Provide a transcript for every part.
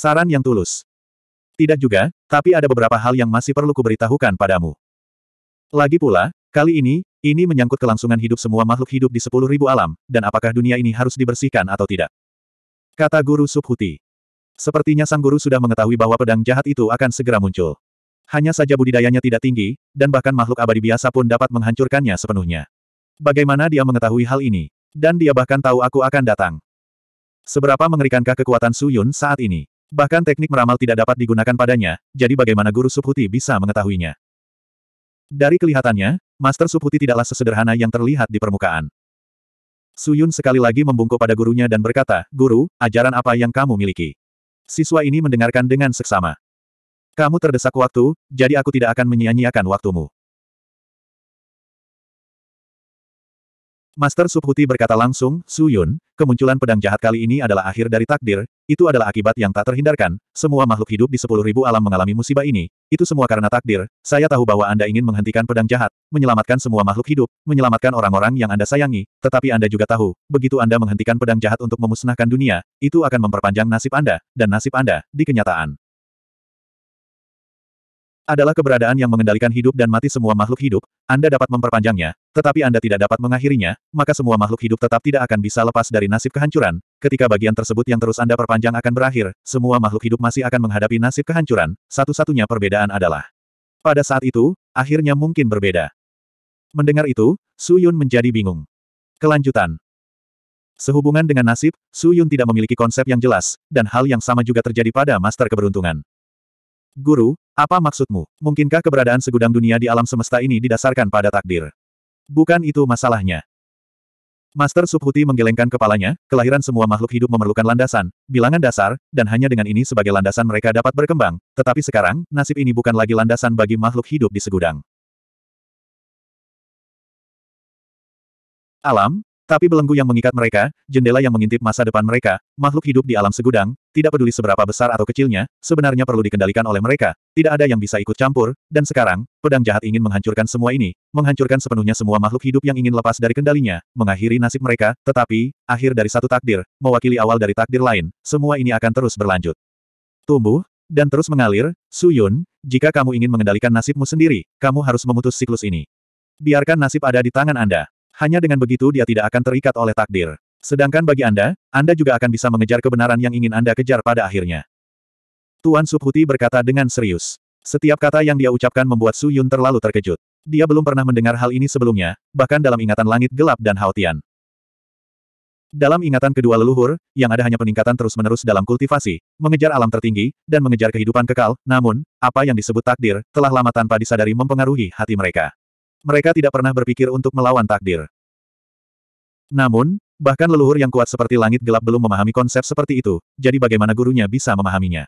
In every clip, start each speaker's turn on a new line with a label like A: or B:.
A: Saran yang tulus. Tidak juga, tapi ada beberapa hal yang masih perlu kuberitahukan padamu. Lagi pula, kali ini, ini menyangkut kelangsungan hidup semua makhluk hidup di sepuluh ribu alam, dan apakah dunia ini harus dibersihkan atau tidak. Kata Guru Subhuti. Sepertinya sang guru sudah mengetahui bahwa pedang jahat itu akan segera muncul. Hanya saja budidayanya tidak tinggi, dan bahkan makhluk abadi biasa pun dapat menghancurkannya sepenuhnya. Bagaimana dia mengetahui hal ini? Dan dia bahkan tahu aku akan datang. Seberapa mengerikankah kekuatan Suyun saat ini? Bahkan teknik meramal tidak dapat digunakan padanya, jadi bagaimana guru Subhuti bisa mengetahuinya? Dari kelihatannya, Master Subhuti tidaklah sesederhana yang terlihat di permukaan. Suyun sekali lagi membungkuk pada gurunya dan berkata, Guru, ajaran apa yang kamu miliki? Siswa ini mendengarkan dengan seksama. Kamu terdesak waktu, jadi aku tidak akan menyia-nyiakan waktumu. Master Subhuti berkata langsung, Su Yun, kemunculan pedang jahat kali ini adalah akhir dari takdir, itu adalah akibat yang tak terhindarkan, semua makhluk hidup di sepuluh ribu alam mengalami musibah ini, itu semua karena takdir, saya tahu bahwa Anda ingin menghentikan pedang jahat, menyelamatkan semua makhluk hidup, menyelamatkan orang-orang yang Anda sayangi, tetapi Anda juga tahu, begitu Anda menghentikan pedang jahat untuk memusnahkan dunia, itu akan memperpanjang nasib Anda, dan nasib Anda, di kenyataan adalah keberadaan yang mengendalikan hidup dan mati semua makhluk hidup, Anda dapat memperpanjangnya, tetapi Anda tidak dapat mengakhirinya, maka semua makhluk hidup tetap tidak akan bisa lepas dari nasib kehancuran. Ketika bagian tersebut yang terus Anda perpanjang akan berakhir, semua makhluk hidup masih akan menghadapi nasib kehancuran. Satu-satunya perbedaan adalah pada saat itu, akhirnya mungkin berbeda. Mendengar itu, Su Yun menjadi bingung. Kelanjutan Sehubungan dengan nasib, Su Yun tidak memiliki konsep yang jelas, dan hal yang sama juga terjadi pada Master Keberuntungan. Guru, apa maksudmu? Mungkinkah keberadaan segudang dunia di alam semesta ini didasarkan pada takdir? Bukan itu masalahnya. Master Subhuti menggelengkan kepalanya, kelahiran semua makhluk hidup memerlukan landasan, bilangan dasar, dan hanya dengan ini sebagai landasan mereka dapat berkembang, tetapi sekarang, nasib ini bukan lagi landasan bagi makhluk hidup di segudang. Alam, tapi belenggu yang mengikat mereka, jendela yang mengintip masa depan mereka, makhluk hidup di alam segudang, tidak peduli seberapa besar atau kecilnya, sebenarnya perlu dikendalikan oleh mereka, tidak ada yang bisa ikut campur, dan sekarang, pedang jahat ingin menghancurkan semua ini, menghancurkan sepenuhnya semua makhluk hidup yang ingin lepas dari kendalinya, mengakhiri nasib mereka, tetapi, akhir dari satu takdir, mewakili awal dari takdir lain, semua ini akan terus berlanjut. Tumbuh, dan terus mengalir, Suyun, jika kamu ingin mengendalikan nasibmu sendiri, kamu harus memutus siklus ini. Biarkan nasib ada di tangan Anda. Hanya dengan begitu dia tidak akan terikat oleh takdir. Sedangkan bagi Anda, Anda juga akan bisa mengejar kebenaran yang ingin Anda kejar pada akhirnya. Tuan Subhuti berkata dengan serius. Setiap kata yang dia ucapkan membuat Su Yun terlalu terkejut. Dia belum pernah mendengar hal ini sebelumnya, bahkan dalam ingatan langit gelap dan Haotian. Dalam ingatan kedua leluhur, yang ada hanya peningkatan terus-menerus dalam kultivasi, mengejar alam tertinggi, dan mengejar kehidupan kekal, namun, apa yang disebut takdir, telah lama tanpa disadari mempengaruhi hati mereka. Mereka tidak pernah berpikir untuk melawan takdir. Namun, bahkan leluhur yang kuat seperti langit gelap belum memahami konsep seperti itu, jadi bagaimana gurunya bisa memahaminya?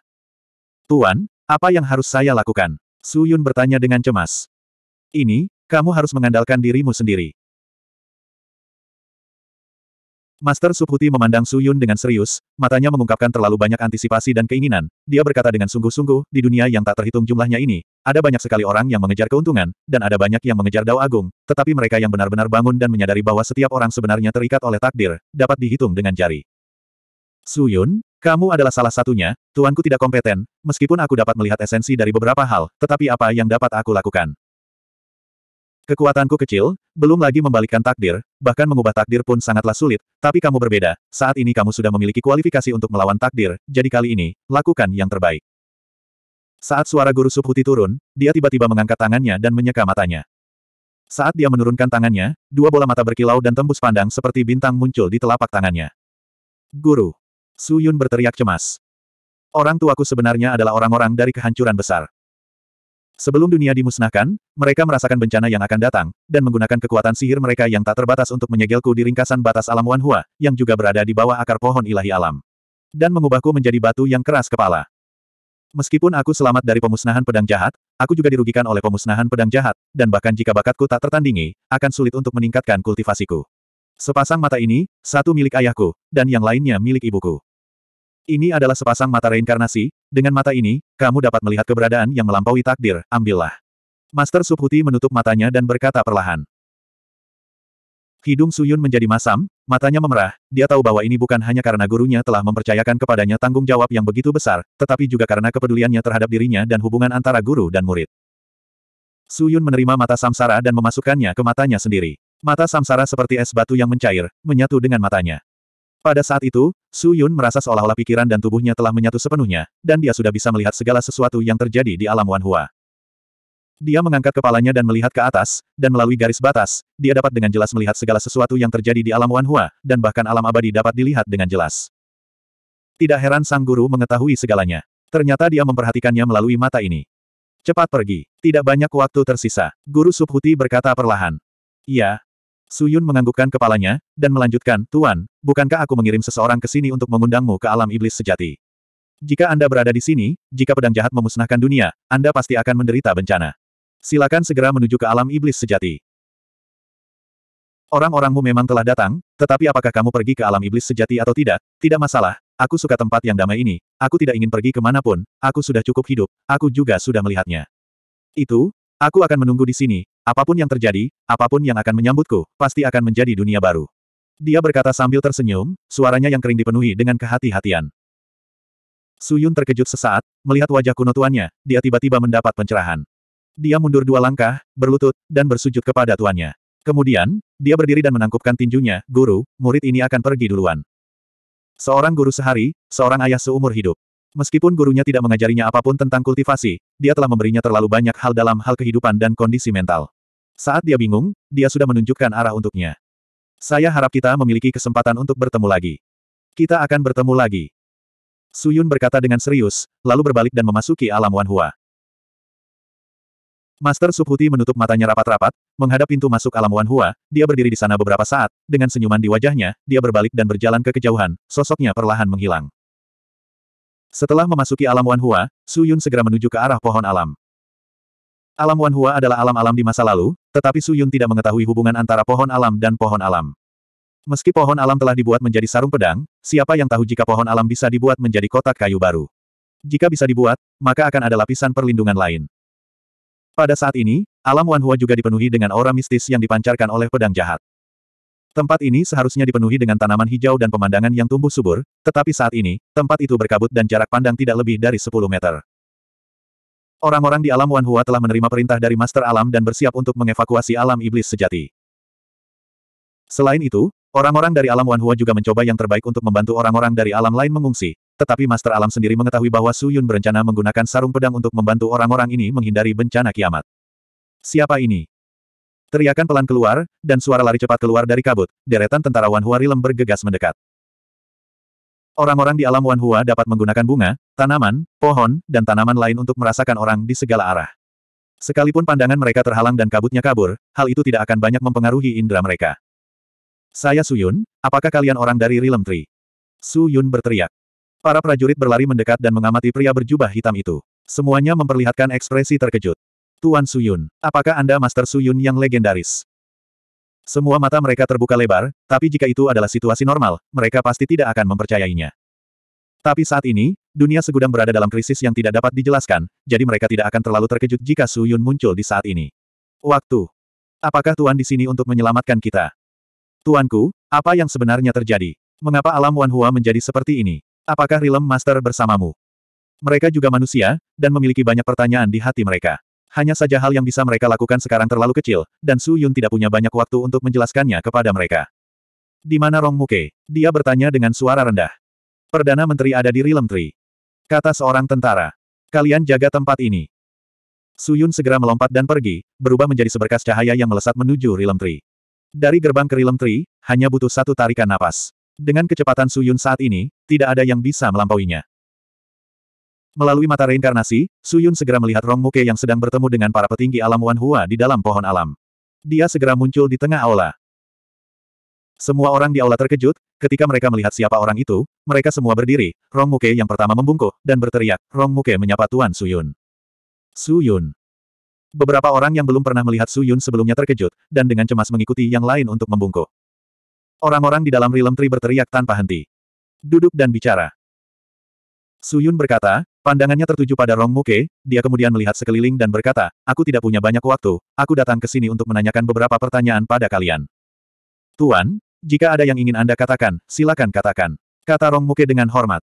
A: Tuan, apa yang harus saya lakukan? Su Yun bertanya dengan cemas. Ini, kamu harus mengandalkan dirimu sendiri. Master Subhuti memandang Su Yun dengan serius, matanya mengungkapkan terlalu banyak antisipasi dan keinginan. Dia berkata dengan sungguh-sungguh, di dunia yang tak terhitung jumlahnya ini, ada banyak sekali orang yang mengejar keuntungan, dan ada banyak yang mengejar dao agung, tetapi mereka yang benar-benar bangun dan menyadari bahwa setiap orang sebenarnya terikat oleh takdir, dapat dihitung dengan jari. Su Yun, kamu adalah salah satunya, tuanku tidak kompeten, meskipun aku dapat melihat esensi dari beberapa hal, tetapi apa yang dapat aku lakukan? Kekuatanku kecil, belum lagi membalikkan takdir, bahkan mengubah takdir pun sangatlah sulit, tapi kamu berbeda, saat ini kamu sudah memiliki kualifikasi untuk melawan takdir, jadi kali ini, lakukan yang terbaik. Saat suara guru Subhuti turun, dia tiba-tiba mengangkat tangannya dan menyeka matanya. Saat dia menurunkan tangannya, dua bola mata berkilau dan tembus pandang seperti bintang muncul di telapak tangannya. Guru! Suyun berteriak cemas. Orang tuaku sebenarnya adalah orang-orang dari kehancuran besar. Sebelum dunia dimusnahkan, mereka merasakan bencana yang akan datang, dan menggunakan kekuatan sihir mereka yang tak terbatas untuk menyegelku di ringkasan batas alam Hua, yang juga berada di bawah akar pohon ilahi alam. Dan mengubahku menjadi batu yang keras kepala. Meskipun aku selamat dari pemusnahan pedang jahat, aku juga dirugikan oleh pemusnahan pedang jahat, dan bahkan jika bakatku tak tertandingi, akan sulit untuk meningkatkan kultivasiku. Sepasang mata ini, satu milik ayahku, dan yang lainnya milik ibuku. Ini adalah sepasang mata reinkarnasi, dengan mata ini, kamu dapat melihat keberadaan yang melampaui takdir, ambillah. Master Subhuti menutup matanya dan berkata perlahan. Hidung Suyun menjadi masam, matanya memerah, dia tahu bahwa ini bukan hanya karena gurunya telah mempercayakan kepadanya tanggung jawab yang begitu besar, tetapi juga karena kepeduliannya terhadap dirinya dan hubungan antara guru dan murid. Suyun menerima mata samsara dan memasukkannya ke matanya sendiri. Mata samsara seperti es batu yang mencair, menyatu dengan matanya. Pada saat itu, Su Yun merasa seolah-olah pikiran dan tubuhnya telah menyatu sepenuhnya, dan dia sudah bisa melihat segala sesuatu yang terjadi di alam Wanhua. Dia mengangkat kepalanya dan melihat ke atas, dan melalui garis batas, dia dapat dengan jelas melihat segala sesuatu yang terjadi di alam Wanhua, dan bahkan alam abadi dapat dilihat dengan jelas. Tidak heran sang guru mengetahui segalanya. Ternyata dia memperhatikannya melalui mata ini. Cepat pergi. Tidak banyak waktu tersisa. Guru Subhuti berkata perlahan. Iya, Suyun menganggukkan kepalanya, dan melanjutkan, Tuan, bukankah aku mengirim seseorang ke sini untuk mengundangmu ke alam iblis sejati? Jika Anda berada di sini, jika pedang jahat memusnahkan dunia, Anda pasti akan menderita bencana. Silakan segera menuju ke alam iblis sejati. Orang-orangmu memang telah datang, tetapi apakah kamu pergi ke alam iblis sejati atau tidak, tidak masalah, aku suka tempat yang damai ini, aku tidak ingin pergi kemanapun, aku sudah cukup hidup, aku juga sudah melihatnya. Itu, Aku akan menunggu di sini, apapun yang terjadi, apapun yang akan menyambutku, pasti akan menjadi dunia baru. Dia berkata sambil tersenyum, suaranya yang kering dipenuhi dengan kehati-hatian. Suyun terkejut sesaat, melihat wajah kuno tuannya, dia tiba-tiba mendapat pencerahan. Dia mundur dua langkah, berlutut, dan bersujud kepada tuannya. Kemudian, dia berdiri dan menangkupkan tinjunya, guru, murid ini akan pergi duluan. Seorang guru sehari, seorang ayah seumur hidup. Meskipun gurunya tidak mengajarinya apapun tentang kultivasi, dia telah memberinya terlalu banyak hal dalam hal kehidupan dan kondisi mental. Saat dia bingung, dia sudah menunjukkan arah untuknya. Saya harap kita memiliki kesempatan untuk bertemu lagi. Kita akan bertemu lagi. Suyun berkata dengan serius, lalu berbalik dan memasuki alam Wanhua. Master Subhuti menutup matanya rapat-rapat, menghadap pintu masuk alam Wanhua, dia berdiri di sana beberapa saat, dengan senyuman di wajahnya, dia berbalik dan berjalan ke kejauhan, sosoknya perlahan menghilang. Setelah memasuki alam Wanhua, Su Yun segera menuju ke arah pohon alam. Alam Wanhua adalah alam-alam di masa lalu, tetapi Su Yun tidak mengetahui hubungan antara pohon alam dan pohon alam. Meski pohon alam telah dibuat menjadi sarung pedang, siapa yang tahu jika pohon alam bisa dibuat menjadi kotak kayu baru. Jika bisa dibuat, maka akan ada lapisan perlindungan lain. Pada saat ini, alam Wanhua juga dipenuhi dengan aura mistis yang dipancarkan oleh pedang jahat. Tempat ini seharusnya dipenuhi dengan tanaman hijau dan pemandangan yang tumbuh subur, tetapi saat ini, tempat itu berkabut dan jarak pandang tidak lebih dari 10 meter. Orang-orang di alam Wanhua telah menerima perintah dari Master Alam dan bersiap untuk mengevakuasi alam iblis sejati. Selain itu, orang-orang dari alam Wanhua juga mencoba yang terbaik untuk membantu orang-orang dari alam lain mengungsi, tetapi Master Alam sendiri mengetahui bahwa Su Yun berencana menggunakan sarung pedang untuk membantu orang-orang ini menghindari bencana kiamat. Siapa ini? Teriakan pelan keluar, dan suara lari cepat keluar dari kabut, deretan tentara Wan Hua Rilem bergegas mendekat. Orang-orang di alam Wan Hua dapat menggunakan bunga, tanaman, pohon, dan tanaman lain untuk merasakan orang di segala arah. Sekalipun pandangan mereka terhalang dan kabutnya kabur, hal itu tidak akan banyak mempengaruhi indera mereka. Saya Suyun, apakah kalian orang dari Rilem Su Suyun berteriak. Para prajurit berlari mendekat dan mengamati pria berjubah hitam itu. Semuanya memperlihatkan ekspresi terkejut. Tuan Suyun, apakah Anda Master Suyun yang legendaris? Semua mata mereka terbuka lebar, tapi jika itu adalah situasi normal, mereka pasti tidak akan mempercayainya. Tapi saat ini, dunia segudang berada dalam krisis yang tidak dapat dijelaskan, jadi mereka tidak akan terlalu terkejut jika Suyun muncul di saat ini. Waktu. Apakah Tuan di sini untuk menyelamatkan kita? Tuanku, apa yang sebenarnya terjadi? Mengapa alam Wan Hua menjadi seperti ini? Apakah Rilem Master bersamamu? Mereka juga manusia, dan memiliki banyak pertanyaan di hati mereka. Hanya saja hal yang bisa mereka lakukan sekarang terlalu kecil, dan Su Yun tidak punya banyak waktu untuk menjelaskannya kepada mereka. Di mana Rong Muke? Dia bertanya dengan suara rendah. Perdana Menteri ada di Rilem Tree. Kata seorang tentara. Kalian jaga tempat ini. Su Yun segera melompat dan pergi, berubah menjadi seberkas cahaya yang melesat menuju Rilem Tree. Dari gerbang ke Rilem Tree, hanya butuh satu tarikan napas. Dengan kecepatan Su Yun saat ini, tidak ada yang bisa melampauinya. Melalui mata reinkarnasi, Su Yun segera melihat Rong Muke yang sedang bertemu dengan para petinggi alam Wan Hua di dalam pohon alam. Dia segera muncul di tengah aula. Semua orang di aula terkejut, ketika mereka melihat siapa orang itu, mereka semua berdiri, Rong Muke yang pertama membungkuk, dan berteriak, Rong Muke menyapa Tuan Su Yun. Su Yun. Beberapa orang yang belum pernah melihat Su Yun sebelumnya terkejut, dan dengan cemas mengikuti yang lain untuk membungkuk. Orang-orang di dalam Rilem Tri berteriak tanpa henti. Duduk dan bicara. Suyun berkata, pandangannya tertuju pada Rong Muke, dia kemudian melihat sekeliling dan berkata, aku tidak punya banyak waktu, aku datang ke sini untuk menanyakan beberapa pertanyaan pada kalian. Tuan, jika ada yang ingin Anda katakan, silakan katakan. Kata Rong Muke dengan hormat.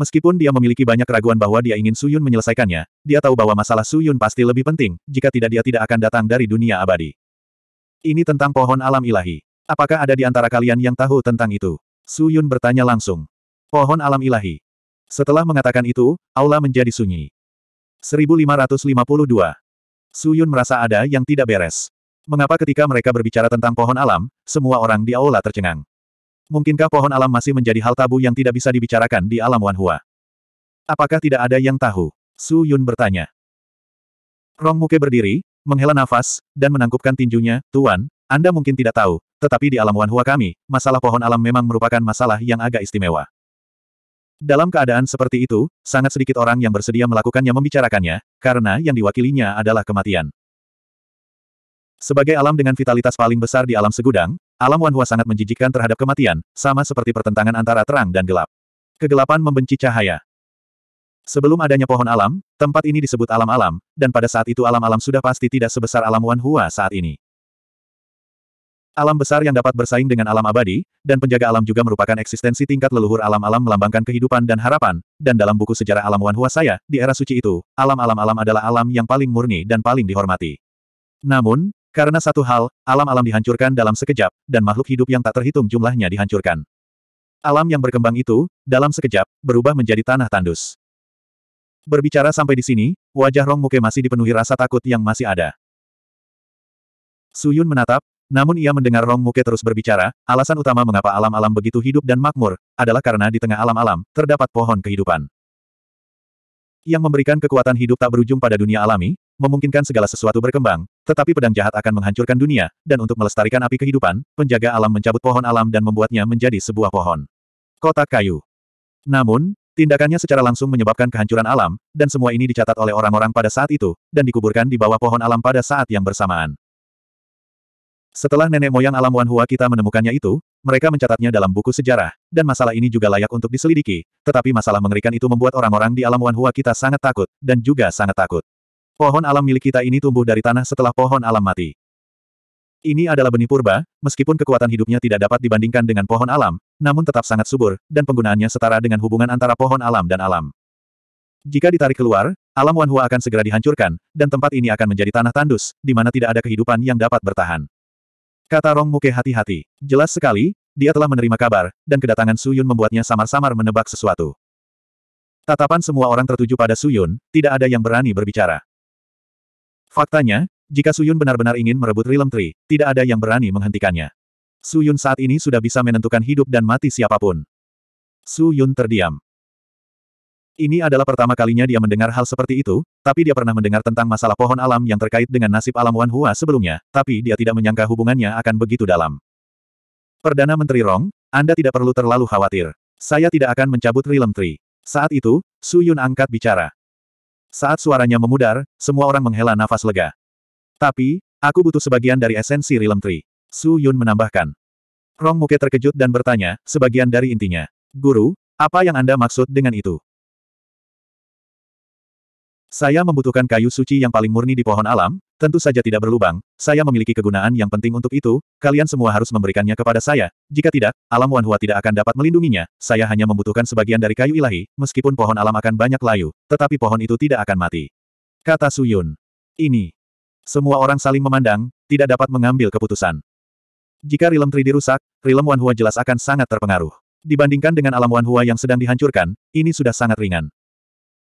A: Meskipun dia memiliki banyak keraguan bahwa dia ingin Suyun menyelesaikannya, dia tahu bahwa masalah Suyun pasti lebih penting, jika tidak dia tidak akan datang dari dunia abadi. Ini tentang pohon alam ilahi. Apakah ada di antara kalian yang tahu tentang itu? Suyun bertanya langsung. Pohon alam ilahi. Setelah mengatakan itu, aula menjadi sunyi. 1552. Su Yun merasa ada yang tidak beres. Mengapa ketika mereka berbicara tentang pohon alam, semua orang di aula tercengang? Mungkinkah pohon alam masih menjadi hal tabu yang tidak bisa dibicarakan di alam Wanhua? Apakah tidak ada yang tahu? Su Yun bertanya. Rong Muke berdiri, menghela nafas, dan menangkupkan tinjunya, Tuan, Anda mungkin tidak tahu, tetapi di alam Wanhua kami, masalah pohon alam memang merupakan masalah yang agak istimewa. Dalam keadaan seperti itu, sangat sedikit orang yang bersedia melakukannya membicarakannya, karena yang diwakilinya adalah kematian. Sebagai alam dengan vitalitas paling besar di alam segudang, alam Wanhua sangat menjijikkan terhadap kematian, sama seperti pertentangan antara terang dan gelap. Kegelapan membenci cahaya. Sebelum adanya pohon alam, tempat ini disebut alam-alam, dan pada saat itu alam-alam sudah pasti tidak sebesar alam Wanhua saat ini. Alam besar yang dapat bersaing dengan alam abadi, dan penjaga alam juga merupakan eksistensi tingkat leluhur alam-alam melambangkan kehidupan dan harapan, dan dalam buku sejarah alam Wanhua saya, di era suci itu, alam-alam-alam adalah alam yang paling murni dan paling dihormati. Namun, karena satu hal, alam-alam dihancurkan dalam sekejap, dan makhluk hidup yang tak terhitung jumlahnya dihancurkan. Alam yang berkembang itu, dalam sekejap, berubah menjadi tanah tandus. Berbicara sampai di sini, wajah Rong Muke masih dipenuhi rasa takut yang masih ada. Suyun menatap, namun ia mendengar Rong Muke terus berbicara, alasan utama mengapa alam-alam begitu hidup dan makmur, adalah karena di tengah alam-alam, terdapat pohon kehidupan. Yang memberikan kekuatan hidup tak berujung pada dunia alami, memungkinkan segala sesuatu berkembang, tetapi pedang jahat akan menghancurkan dunia, dan untuk melestarikan api kehidupan, penjaga alam mencabut pohon alam dan membuatnya menjadi sebuah pohon. Kotak kayu. Namun, tindakannya secara langsung menyebabkan kehancuran alam, dan semua ini dicatat oleh orang-orang pada saat itu, dan dikuburkan di bawah pohon alam pada saat yang bersamaan. Setelah nenek moyang alam Wanhua Hua kita menemukannya itu, mereka mencatatnya dalam buku sejarah, dan masalah ini juga layak untuk diselidiki, tetapi masalah mengerikan itu membuat orang-orang di alam Wanhua Hua kita sangat takut, dan juga sangat takut. Pohon alam milik kita ini tumbuh dari tanah setelah pohon alam mati. Ini adalah benih purba, meskipun kekuatan hidupnya tidak dapat dibandingkan dengan pohon alam, namun tetap sangat subur, dan penggunaannya setara dengan hubungan antara pohon alam dan alam. Jika ditarik keluar, alam Wanhua Hua akan segera dihancurkan, dan tempat ini akan menjadi tanah tandus, di mana tidak ada kehidupan yang dapat bertahan. Kata Rong Muke hati-hati. Jelas sekali, dia telah menerima kabar, dan kedatangan Suyun membuatnya samar-samar menebak sesuatu. Tatapan semua orang tertuju pada Suyun, tidak ada yang berani berbicara. Faktanya, jika Suyun benar-benar ingin merebut Realm Tree, tidak ada yang berani menghentikannya. Suyun saat ini sudah bisa menentukan hidup dan mati siapapun. Suyun terdiam. Ini adalah pertama kalinya dia mendengar hal seperti itu, tapi dia pernah mendengar tentang masalah pohon alam yang terkait dengan nasib alam Wan Hua sebelumnya, tapi dia tidak menyangka hubungannya akan begitu dalam. Perdana Menteri Rong, Anda tidak perlu terlalu khawatir. Saya tidak akan mencabut Rilem Tree. Saat itu, Su Yun angkat bicara. Saat suaranya memudar, semua orang menghela nafas lega. Tapi, aku butuh sebagian dari esensi Rilem Tree. Su Yun menambahkan. Rong Muke terkejut dan bertanya, sebagian dari intinya. Guru, apa yang Anda maksud dengan itu? Saya membutuhkan kayu suci yang paling murni di pohon alam, tentu saja tidak berlubang, saya memiliki kegunaan yang penting untuk itu, kalian semua harus memberikannya kepada saya, jika tidak, alam Wanhua tidak akan dapat melindunginya, saya hanya membutuhkan sebagian dari kayu ilahi, meskipun pohon alam akan banyak layu, tetapi pohon itu tidak akan mati. Kata Suyun. Ini. Semua orang saling memandang, tidak dapat mengambil keputusan. Jika rilem 3D rusak, rilem Wanhua jelas akan sangat terpengaruh. Dibandingkan dengan alam Wanhua yang sedang dihancurkan, ini sudah sangat ringan.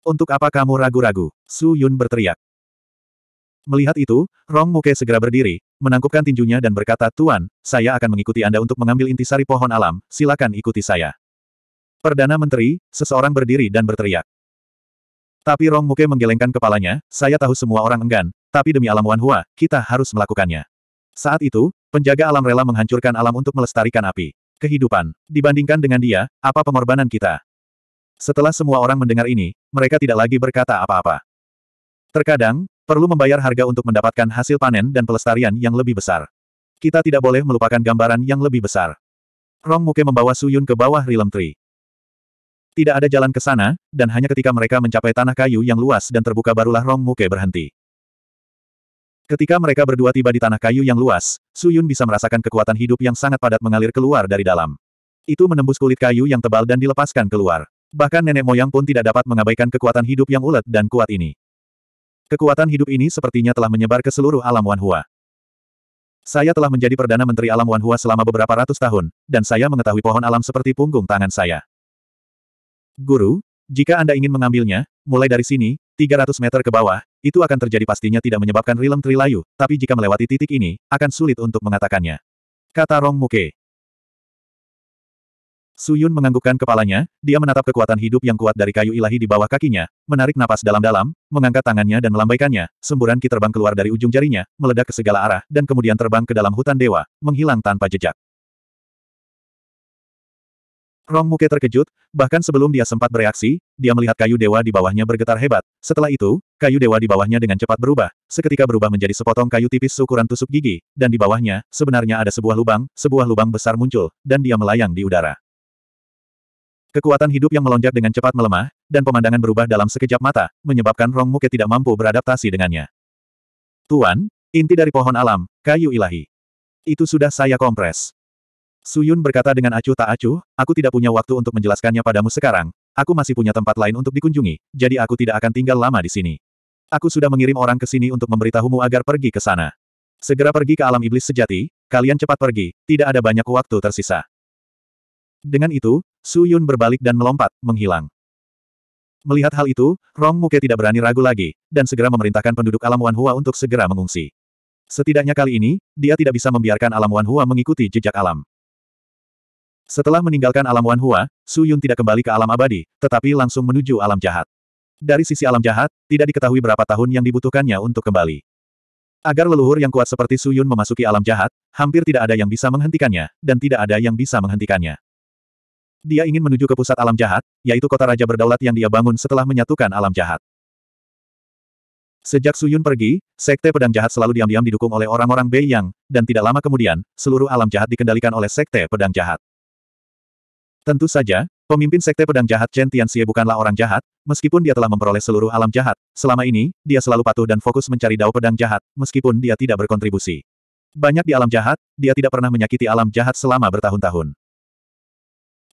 A: Untuk apa kamu ragu-ragu? Su Yun berteriak. Melihat itu, Rong Muke segera berdiri, menangkupkan tinjunya dan berkata, Tuan, saya akan mengikuti Anda untuk mengambil intisari pohon alam, silakan ikuti saya. Perdana Menteri, seseorang berdiri dan berteriak. Tapi Rong Muke menggelengkan kepalanya, saya tahu semua orang enggan, tapi demi alam Wan Hua, kita harus melakukannya. Saat itu, penjaga alam rela menghancurkan alam untuk melestarikan api. Kehidupan. Dibandingkan dengan dia, apa pengorbanan kita? Setelah semua orang mendengar ini, mereka tidak lagi berkata apa-apa. Terkadang, perlu membayar harga untuk mendapatkan hasil panen dan pelestarian yang lebih besar. Kita tidak boleh melupakan gambaran yang lebih besar. Rong Muke membawa Suyun ke bawah Rilem Tree. Tidak ada jalan ke sana, dan hanya ketika mereka mencapai tanah kayu yang luas dan terbuka barulah Rong Muke berhenti. Ketika mereka berdua tiba di tanah kayu yang luas, Suyun bisa merasakan kekuatan hidup yang sangat padat mengalir keluar dari dalam. Itu menembus kulit kayu yang tebal dan dilepaskan keluar. Bahkan nenek moyang pun tidak dapat mengabaikan kekuatan hidup yang ulet dan kuat ini. Kekuatan hidup ini sepertinya telah menyebar ke seluruh alam Wanhua. Saya telah menjadi Perdana Menteri Alam Wanhua selama beberapa ratus tahun, dan saya mengetahui pohon alam seperti punggung tangan saya. Guru, jika Anda ingin mengambilnya, mulai dari sini, 300 meter ke bawah, itu akan terjadi pastinya tidak menyebabkan rilem trilayu, tapi jika melewati titik ini, akan sulit untuk mengatakannya. Kata Rong Muke. Su Yun menganggukkan kepalanya, dia menatap kekuatan hidup yang kuat dari kayu ilahi di bawah kakinya, menarik napas dalam-dalam, mengangkat tangannya dan melambaikannya, semburan ki terbang keluar dari ujung jarinya, meledak ke segala arah, dan kemudian terbang ke dalam hutan dewa, menghilang tanpa jejak. Rong Muke terkejut, bahkan sebelum dia sempat bereaksi, dia melihat kayu dewa di bawahnya bergetar hebat. Setelah itu, kayu dewa di bawahnya dengan cepat berubah, seketika berubah menjadi sepotong kayu tipis seukuran tusuk gigi, dan di bawahnya, sebenarnya ada sebuah lubang, sebuah lubang besar muncul, dan dia melayang di udara. Kekuatan hidup yang melonjak dengan cepat melemah, dan pemandangan berubah dalam sekejap mata, menyebabkan Rong Muke tidak mampu beradaptasi dengannya. Tuan, inti dari pohon alam, kayu ilahi. Itu sudah saya kompres. Suyun berkata dengan acuh tak acuh, aku tidak punya waktu untuk menjelaskannya padamu sekarang, aku masih punya tempat lain untuk dikunjungi, jadi aku tidak akan tinggal lama di sini. Aku sudah mengirim orang ke sini untuk memberitahumu agar pergi ke sana. Segera pergi ke alam iblis sejati, kalian cepat pergi, tidak ada banyak waktu tersisa. Dengan itu, Su Yun berbalik dan melompat, menghilang. Melihat hal itu, Rong Muke tidak berani ragu lagi, dan segera memerintahkan penduduk alam Wanhua untuk segera mengungsi. Setidaknya kali ini, dia tidak bisa membiarkan alam Wanhua mengikuti jejak alam. Setelah meninggalkan alam Wanhua, Su Yun tidak kembali ke alam abadi, tetapi langsung menuju alam jahat. Dari sisi alam jahat, tidak diketahui berapa tahun yang dibutuhkannya untuk kembali. Agar leluhur yang kuat seperti Su Yun memasuki alam jahat, hampir tidak ada yang bisa menghentikannya, dan tidak ada yang bisa menghentikannya. Dia ingin menuju ke pusat alam jahat, yaitu kota raja berdaulat yang dia bangun setelah menyatukan alam jahat. Sejak Suyun pergi, Sekte Pedang Jahat selalu diam-diam didukung oleh orang-orang Bei Yang, dan tidak lama kemudian, seluruh alam jahat dikendalikan oleh Sekte Pedang Jahat. Tentu saja, Pemimpin Sekte Pedang Jahat Chen Tianxie bukanlah orang jahat, meskipun dia telah memperoleh seluruh alam jahat, selama ini, dia selalu patuh dan fokus mencari dao pedang jahat, meskipun dia tidak berkontribusi. Banyak di alam jahat, dia tidak pernah menyakiti alam jahat selama bertahun-tahun.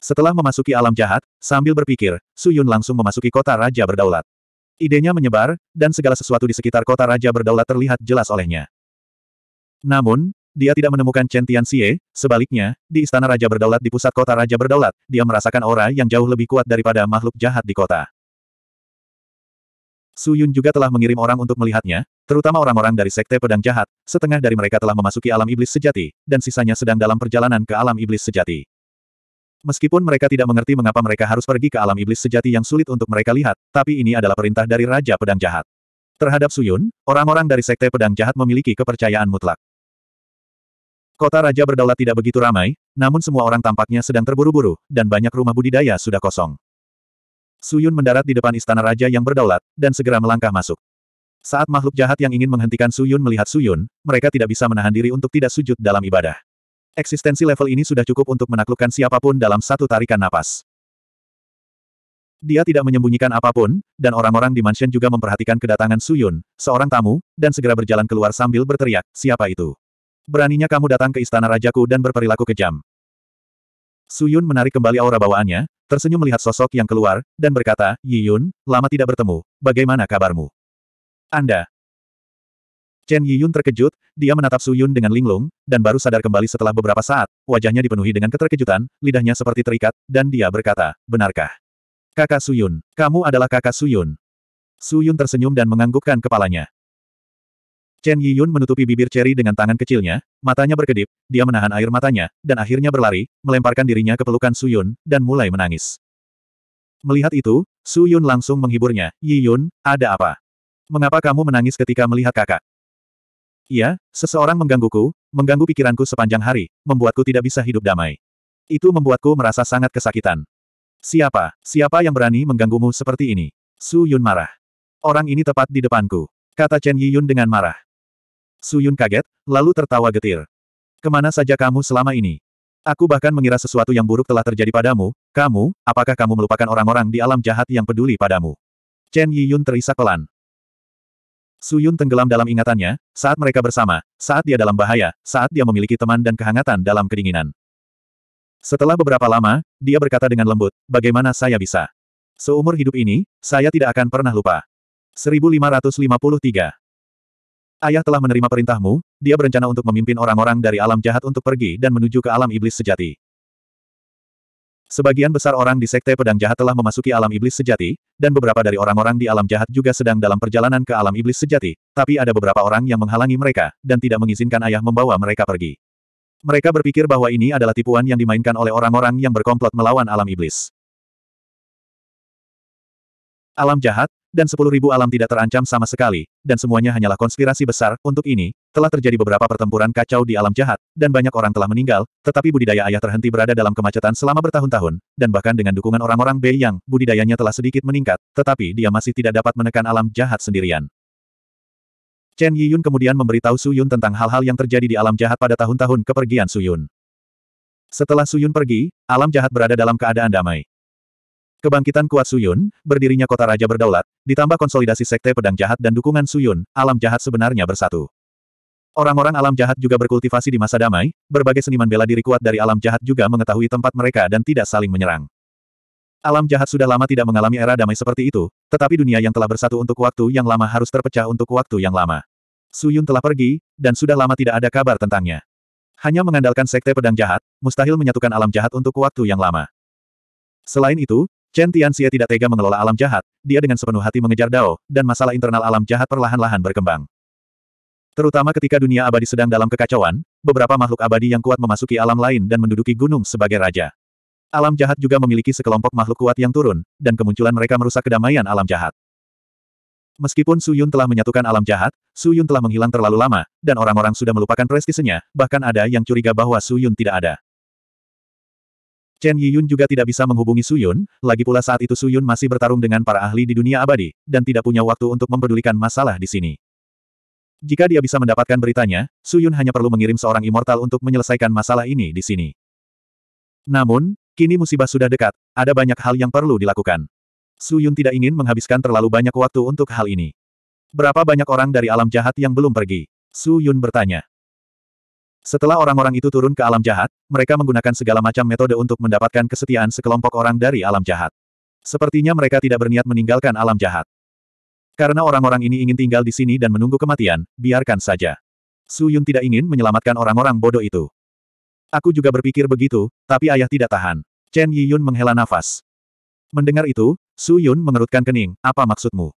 A: Setelah memasuki alam jahat, sambil berpikir, Su Yun langsung memasuki kota Raja Berdaulat. Idenya menyebar, dan segala sesuatu di sekitar kota Raja Berdaulat terlihat jelas olehnya. Namun, dia tidak menemukan Chen Tianxie, sebaliknya, di istana Raja Berdaulat di pusat kota Raja Berdaulat, dia merasakan aura yang jauh lebih kuat daripada makhluk jahat di kota. Su Yun juga telah mengirim orang untuk melihatnya, terutama orang-orang dari Sekte Pedang Jahat, setengah dari mereka telah memasuki alam iblis sejati, dan sisanya sedang dalam perjalanan ke alam iblis sejati. Meskipun mereka tidak mengerti mengapa mereka harus pergi ke alam iblis sejati yang sulit untuk mereka lihat, tapi ini adalah perintah dari Raja Pedang Jahat. Terhadap Suyun, orang-orang dari Sekte Pedang Jahat memiliki kepercayaan mutlak. Kota Raja berdaulat tidak begitu ramai, namun semua orang tampaknya sedang terburu-buru, dan banyak rumah budidaya sudah kosong. Suyun mendarat di depan istana raja yang berdaulat, dan segera melangkah masuk. Saat makhluk jahat yang ingin menghentikan Suyun melihat Suyun, mereka tidak bisa menahan diri untuk tidak sujud dalam ibadah. Eksistensi level ini sudah cukup untuk menaklukkan siapapun dalam satu tarikan napas. Dia tidak menyembunyikan apapun, dan orang-orang di mansion juga memperhatikan kedatangan Suyun, seorang tamu, dan segera berjalan keluar sambil berteriak, siapa itu? Beraninya kamu datang ke istana rajaku dan berperilaku kejam. Suyun menarik kembali aura bawaannya, tersenyum melihat sosok yang keluar, dan berkata, Yi Yun, lama tidak bertemu, bagaimana kabarmu? Anda, Chen Yiyun terkejut, dia menatap Su Yun dengan linglung, dan baru sadar kembali setelah beberapa saat, wajahnya dipenuhi dengan keterkejutan, lidahnya seperti terikat, dan dia berkata, benarkah? Kakak Su Yun, kamu adalah kakak Su Yun. Su Yun tersenyum dan menganggukkan kepalanya. Chen Yiyun menutupi bibir ceri dengan tangan kecilnya, matanya berkedip, dia menahan air matanya, dan akhirnya berlari, melemparkan dirinya ke pelukan Su Yun, dan mulai menangis. Melihat itu, Su Yun langsung menghiburnya, Yiyun, ada apa? Mengapa kamu menangis ketika melihat kakak? Iya, seseorang menggangguku, mengganggu pikiranku sepanjang hari, membuatku tidak bisa hidup damai. Itu membuatku merasa sangat kesakitan. Siapa, siapa yang berani mengganggumu seperti ini? Su Yun marah. Orang ini tepat di depanku, kata Chen Yiyun dengan marah. Su Yun kaget, lalu tertawa getir. Kemana saja kamu selama ini? Aku bahkan mengira sesuatu yang buruk telah terjadi padamu, kamu, apakah kamu melupakan orang-orang di alam jahat yang peduli padamu? Chen Yiyun terisak pelan. Suyun tenggelam dalam ingatannya, saat mereka bersama, saat dia dalam bahaya, saat dia memiliki teman dan kehangatan dalam kedinginan. Setelah beberapa lama, dia berkata dengan lembut, bagaimana saya bisa? Seumur hidup ini, saya tidak akan pernah lupa. 1553 Ayah telah menerima perintahmu, dia berencana untuk memimpin orang-orang dari alam jahat untuk pergi dan menuju ke alam iblis sejati. Sebagian besar orang di Sekte Pedang Jahat telah memasuki alam iblis sejati, dan beberapa dari orang-orang di alam jahat juga sedang dalam perjalanan ke alam iblis sejati, tapi ada beberapa orang yang menghalangi mereka, dan tidak mengizinkan ayah membawa mereka pergi. Mereka berpikir bahwa ini adalah tipuan yang dimainkan oleh orang-orang yang berkomplot melawan alam iblis. Alam jahat, dan sepuluh ribu alam tidak terancam sama sekali, dan semuanya hanyalah konspirasi besar, untuk ini, telah terjadi beberapa pertempuran kacau di alam jahat, dan banyak orang telah meninggal, tetapi budidaya ayah terhenti berada dalam kemacetan selama bertahun-tahun, dan bahkan dengan dukungan orang-orang Bei yang, budidayanya telah sedikit meningkat, tetapi dia masih tidak dapat menekan alam jahat sendirian. Chen Yiyun kemudian memberitahu Su Yun tentang hal-hal yang terjadi di alam jahat pada tahun-tahun kepergian Su Yun. Setelah Su Yun pergi, alam jahat berada dalam keadaan damai. Kebangkitan kuat Su Yun, berdirinya kota raja berdaulat, ditambah konsolidasi sekte pedang jahat dan dukungan Suyun, alam jahat sebenarnya bersatu. Orang-orang alam jahat juga berkultivasi di masa damai, berbagai seniman bela diri kuat dari alam jahat juga mengetahui tempat mereka dan tidak saling menyerang. Alam jahat sudah lama tidak mengalami era damai seperti itu, tetapi dunia yang telah bersatu untuk waktu yang lama harus terpecah untuk waktu yang lama. Suyun telah pergi, dan sudah lama tidak ada kabar tentangnya. Hanya mengandalkan sekte pedang jahat, mustahil menyatukan alam jahat untuk waktu yang lama. Selain itu, Chen Tianxie tidak tega mengelola alam jahat, dia dengan sepenuh hati mengejar Dao, dan masalah internal alam jahat perlahan-lahan berkembang. Terutama ketika dunia abadi sedang dalam kekacauan, beberapa makhluk abadi yang kuat memasuki alam lain dan menduduki gunung sebagai raja. Alam jahat juga memiliki sekelompok makhluk kuat yang turun, dan kemunculan mereka merusak kedamaian alam jahat. Meskipun Su Yun telah menyatukan alam jahat, Su Yun telah menghilang terlalu lama, dan orang-orang sudah melupakan prestisenya, bahkan ada yang curiga bahwa Su Yun tidak ada. Chen Yiyun juga tidak bisa menghubungi Su Yun. lagi pula saat itu Su Yun masih bertarung dengan para ahli di dunia abadi, dan tidak punya waktu untuk memperdulikan masalah di sini. Jika dia bisa mendapatkan beritanya, Su Yun hanya perlu mengirim seorang immortal untuk menyelesaikan masalah ini di sini. Namun, kini musibah sudah dekat, ada banyak hal yang perlu dilakukan. Su Yun tidak ingin menghabiskan terlalu banyak waktu untuk hal ini. Berapa banyak orang dari alam jahat yang belum pergi? Su Yun bertanya. Setelah orang-orang itu turun ke alam jahat, mereka menggunakan segala macam metode untuk mendapatkan kesetiaan sekelompok orang dari alam jahat. Sepertinya mereka tidak berniat meninggalkan alam jahat. Karena orang-orang ini ingin tinggal di sini dan menunggu kematian, biarkan saja. Su Yun tidak ingin menyelamatkan orang-orang bodoh itu. Aku juga berpikir begitu, tapi ayah tidak tahan. Chen Yi Yun menghela nafas. Mendengar itu, Su Yun mengerutkan kening, apa maksudmu?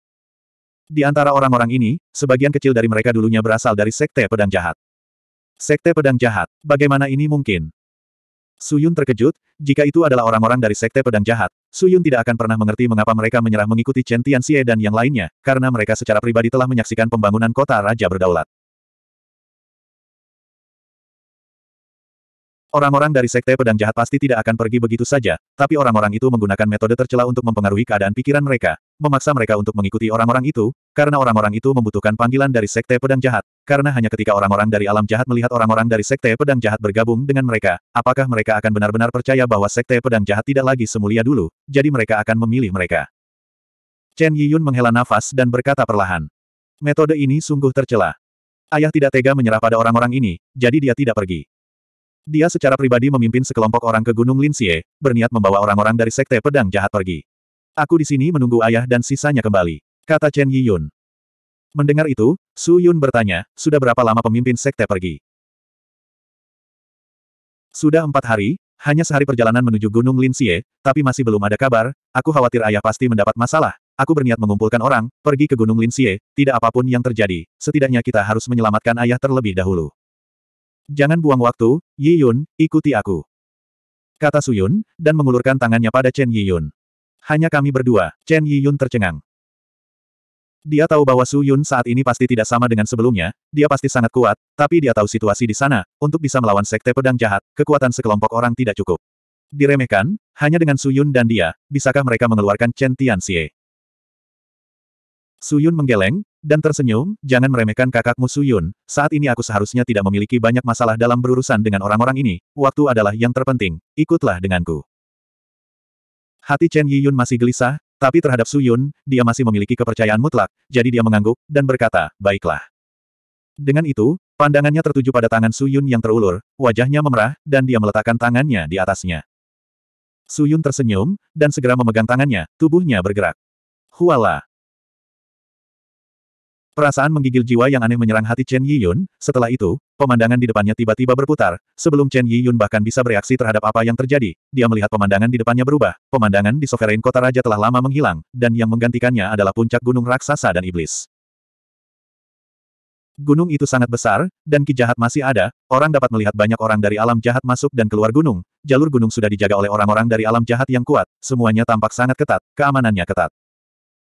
A: Di antara orang-orang ini, sebagian kecil dari mereka dulunya berasal dari sekte pedang jahat. Sekte Pedang Jahat, bagaimana ini mungkin? Suyun terkejut, jika itu adalah orang-orang dari Sekte Pedang Jahat, Suyun tidak akan pernah mengerti mengapa mereka menyerah mengikuti Chen Tianxie dan yang lainnya, karena mereka secara pribadi telah menyaksikan pembangunan kota Raja Berdaulat. Orang-orang dari Sekte Pedang Jahat pasti tidak akan pergi begitu saja, tapi orang-orang itu menggunakan metode tercela untuk mempengaruhi keadaan pikiran mereka, memaksa mereka untuk mengikuti orang-orang itu, karena orang-orang itu membutuhkan panggilan dari Sekte Pedang Jahat, karena hanya ketika orang-orang dari alam jahat melihat orang-orang dari Sekte Pedang Jahat bergabung dengan mereka, apakah mereka akan benar-benar percaya bahwa Sekte Pedang Jahat tidak lagi semulia dulu, jadi mereka akan memilih mereka. Chen Yiyun menghela nafas dan berkata perlahan. Metode ini sungguh tercela. Ayah tidak tega menyerah pada orang-orang ini, jadi dia tidak pergi. Dia secara pribadi memimpin sekelompok orang ke Gunung Linxie, berniat membawa orang-orang dari Sekte Pedang Jahat pergi. Aku di sini menunggu ayah dan sisanya kembali. Kata Chen Yiyun. Mendengar itu, Su Yun bertanya, sudah berapa lama pemimpin sekte pergi? Sudah empat hari, hanya sehari perjalanan menuju Gunung Lin Xie, tapi masih belum ada kabar, aku khawatir ayah pasti mendapat masalah. Aku berniat mengumpulkan orang, pergi ke Gunung Lin Xie. tidak apapun yang terjadi, setidaknya kita harus menyelamatkan ayah terlebih dahulu. Jangan buang waktu, Yi Yun, ikuti aku. Kata Su Yun, dan mengulurkan tangannya pada Chen Yi Yun. Hanya kami berdua, Chen Yiyun tercengang. Dia tahu bahwa Su Yun saat ini pasti tidak sama dengan sebelumnya, dia pasti sangat kuat, tapi dia tahu situasi di sana, untuk bisa melawan sekte pedang jahat, kekuatan sekelompok orang tidak cukup. Diremehkan, hanya dengan Su Yun dan dia, bisakah mereka mengeluarkan Chen Tian Tianxie? Su Yun menggeleng, dan tersenyum, jangan meremehkan kakakmu Su Yun, saat ini aku seharusnya tidak memiliki banyak masalah dalam berurusan dengan orang-orang ini, waktu adalah yang terpenting, ikutlah denganku. Hati Chen Yiyun masih gelisah, tapi terhadap Su Yun, dia masih memiliki kepercayaan mutlak, jadi dia mengangguk, dan berkata, baiklah. Dengan itu, pandangannya tertuju pada tangan Su Yun yang terulur, wajahnya memerah, dan dia meletakkan tangannya di atasnya. Su Yun tersenyum, dan segera memegang tangannya, tubuhnya bergerak. Huala! Perasaan menggigil jiwa yang aneh menyerang hati Chen Yiyun, setelah itu, pemandangan di depannya tiba-tiba berputar, sebelum Chen Yiyun bahkan bisa bereaksi terhadap apa yang terjadi, dia melihat pemandangan di depannya berubah, pemandangan di sovereign kota raja telah lama menghilang, dan yang menggantikannya adalah puncak gunung raksasa dan iblis. Gunung itu sangat besar, dan ki jahat masih ada, orang dapat melihat banyak orang dari alam jahat masuk dan keluar gunung, jalur gunung sudah dijaga oleh orang-orang dari alam jahat yang kuat, semuanya tampak sangat ketat, keamanannya ketat.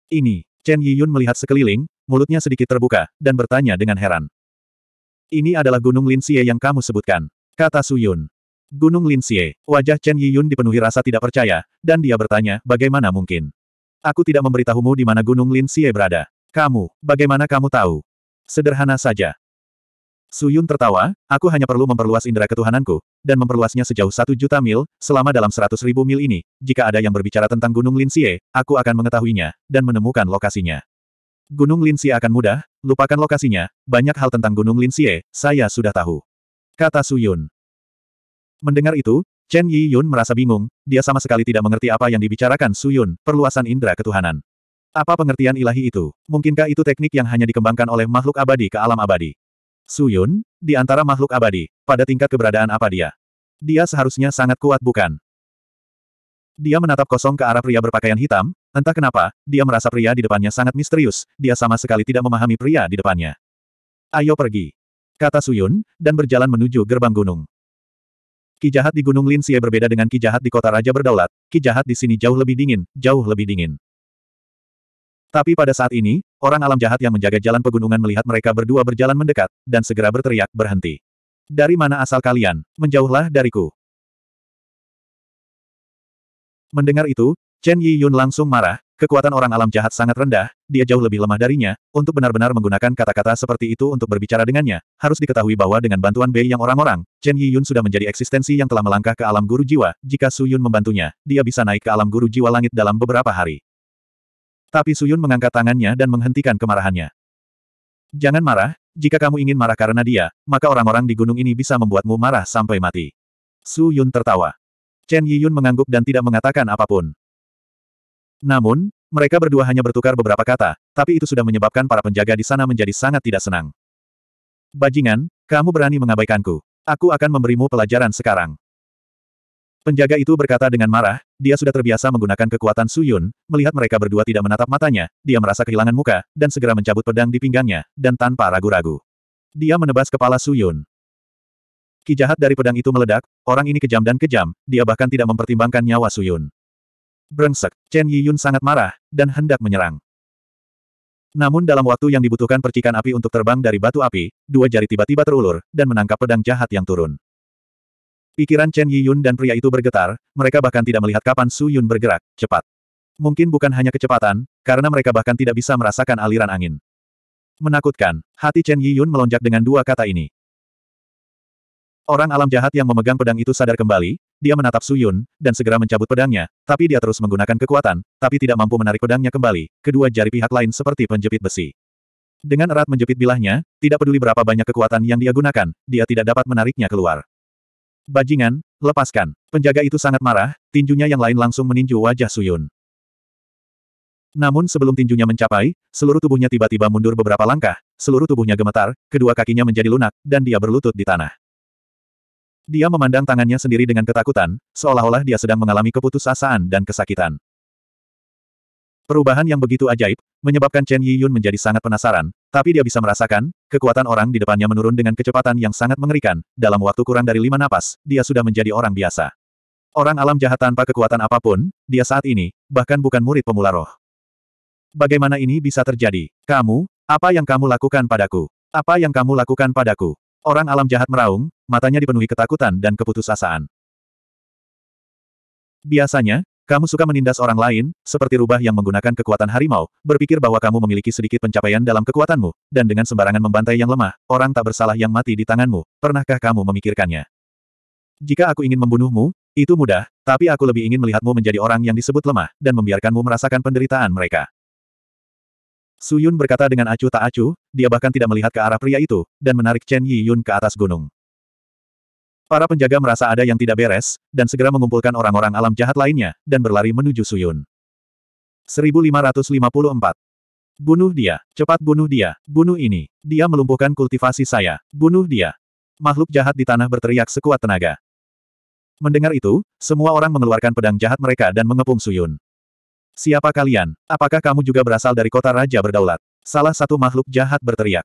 A: Ini, Chen Yiyun melihat sekeliling, mulutnya sedikit terbuka, dan bertanya dengan heran. Ini adalah Gunung Linxie yang kamu sebutkan, kata Su Yun. Gunung Linxie, wajah Chen Yiyun dipenuhi rasa tidak percaya, dan dia bertanya, bagaimana mungkin? Aku tidak memberitahumu di mana Gunung Linxie berada. Kamu, bagaimana kamu tahu? Sederhana saja. Su Yun tertawa, aku hanya perlu memperluas indera ketuhananku, dan memperluasnya sejauh satu juta mil, selama dalam seratus ribu mil ini, jika ada yang berbicara tentang Gunung Linxie, aku akan mengetahuinya, dan menemukan lokasinya. Gunung Linxie akan mudah, lupakan lokasinya, banyak hal tentang Gunung Linxie, saya sudah tahu. Kata Su Yun. Mendengar itu, Chen Yi Yun merasa bingung, dia sama sekali tidak mengerti apa yang dibicarakan Su Yun. perluasan indera ketuhanan. Apa pengertian ilahi itu? Mungkinkah itu teknik yang hanya dikembangkan oleh makhluk abadi ke alam abadi? Su Yun, di antara makhluk abadi, pada tingkat keberadaan apa dia? Dia seharusnya sangat kuat bukan? Dia menatap kosong ke arah pria berpakaian hitam, entah kenapa, dia merasa pria di depannya sangat misterius, dia sama sekali tidak memahami pria di depannya. Ayo pergi. Kata Suyun, dan berjalan menuju gerbang gunung. Ki jahat di Gunung Lin Linxie berbeda dengan ki jahat di kota raja berdaulat, ki jahat di sini jauh lebih dingin, jauh lebih dingin. Tapi pada saat ini, orang alam jahat yang menjaga jalan pegunungan melihat mereka berdua berjalan mendekat, dan segera berteriak, berhenti. Dari mana asal kalian? Menjauhlah dariku. Mendengar itu, Chen Yi Yun langsung marah, kekuatan orang alam jahat sangat rendah, dia jauh lebih lemah darinya, untuk benar-benar menggunakan kata-kata seperti itu untuk berbicara dengannya, harus diketahui bahwa dengan bantuan Bei yang orang-orang, Chen Yi Yun sudah menjadi eksistensi yang telah melangkah ke alam guru jiwa, jika Su Yun membantunya, dia bisa naik ke alam guru jiwa langit dalam beberapa hari. Tapi Su Yun mengangkat tangannya dan menghentikan kemarahannya. Jangan marah, jika kamu ingin marah karena dia, maka orang-orang di gunung ini bisa membuatmu marah sampai mati. Su Yun tertawa. Chen Yiyun mengangguk dan tidak mengatakan apapun. Namun, mereka berdua hanya bertukar beberapa kata, tapi itu sudah menyebabkan para penjaga di sana menjadi sangat tidak senang. Bajingan, kamu berani mengabaikanku. Aku akan memberimu pelajaran sekarang. Penjaga itu berkata dengan marah, dia sudah terbiasa menggunakan kekuatan Suyun, melihat mereka berdua tidak menatap matanya, dia merasa kehilangan muka, dan segera mencabut pedang di pinggangnya, dan tanpa ragu-ragu. Dia menebas kepala Suyun. Ki jahat dari pedang itu meledak, orang ini kejam dan kejam, dia bahkan tidak mempertimbangkan nyawa Suyun. Brengsek, Chen Yiyun sangat marah, dan hendak menyerang. Namun dalam waktu yang dibutuhkan percikan api untuk terbang dari batu api, dua jari tiba-tiba terulur, dan menangkap pedang jahat yang turun. Pikiran Chen Yiyun dan pria itu bergetar, mereka bahkan tidak melihat kapan Su Yun bergerak, cepat. Mungkin bukan hanya kecepatan, karena mereka bahkan tidak bisa merasakan aliran angin. Menakutkan, hati Chen Yiyun melonjak dengan dua kata ini. Orang alam jahat yang memegang pedang itu sadar kembali, dia menatap Suyun, dan segera mencabut pedangnya, tapi dia terus menggunakan kekuatan, tapi tidak mampu menarik pedangnya kembali, kedua jari pihak lain seperti penjepit besi. Dengan erat menjepit bilahnya, tidak peduli berapa banyak kekuatan yang dia gunakan, dia tidak dapat menariknya keluar. Bajingan, lepaskan. Penjaga itu sangat marah, tinjunya yang lain langsung meninju wajah Suyun. Namun sebelum tinjunya mencapai, seluruh tubuhnya tiba-tiba mundur beberapa langkah, seluruh tubuhnya gemetar, kedua kakinya menjadi lunak, dan dia berlutut di tanah. Dia memandang tangannya sendiri dengan ketakutan, seolah-olah dia sedang mengalami keputusasaan dan kesakitan. Perubahan yang begitu ajaib, menyebabkan Chen Yiyun menjadi sangat penasaran, tapi dia bisa merasakan, kekuatan orang di depannya menurun dengan kecepatan yang sangat mengerikan, dalam waktu kurang dari lima napas, dia sudah menjadi orang biasa. Orang alam jahat tanpa kekuatan apapun, dia saat ini, bahkan bukan murid pemula roh. Bagaimana ini bisa terjadi? Kamu, apa yang kamu lakukan padaku? Apa yang kamu lakukan padaku? Orang alam jahat meraung, matanya dipenuhi ketakutan dan keputusasaan. Biasanya, kamu suka menindas orang lain, seperti rubah yang menggunakan kekuatan harimau, berpikir bahwa kamu memiliki sedikit pencapaian dalam kekuatanmu, dan dengan sembarangan membantai yang lemah, orang tak bersalah yang mati di tanganmu. Pernahkah kamu memikirkannya? Jika aku ingin membunuhmu, itu mudah, tapi aku lebih ingin melihatmu menjadi orang yang disebut lemah, dan membiarkanmu merasakan penderitaan mereka. Su Yun berkata dengan acuh tak acuh, dia bahkan tidak melihat ke arah pria itu, dan menarik Chen Yi Yun ke atas gunung. Para penjaga merasa ada yang tidak beres, dan segera mengumpulkan orang-orang alam jahat lainnya, dan berlari menuju Su Yun. 1554. Bunuh dia, cepat bunuh dia, bunuh ini, dia melumpuhkan kultivasi saya, bunuh dia. Makhluk jahat di tanah berteriak sekuat tenaga. Mendengar itu, semua orang mengeluarkan pedang jahat mereka dan mengepung Suyun. Siapa kalian? Apakah kamu juga berasal dari kota raja berdaulat? Salah satu makhluk jahat berteriak.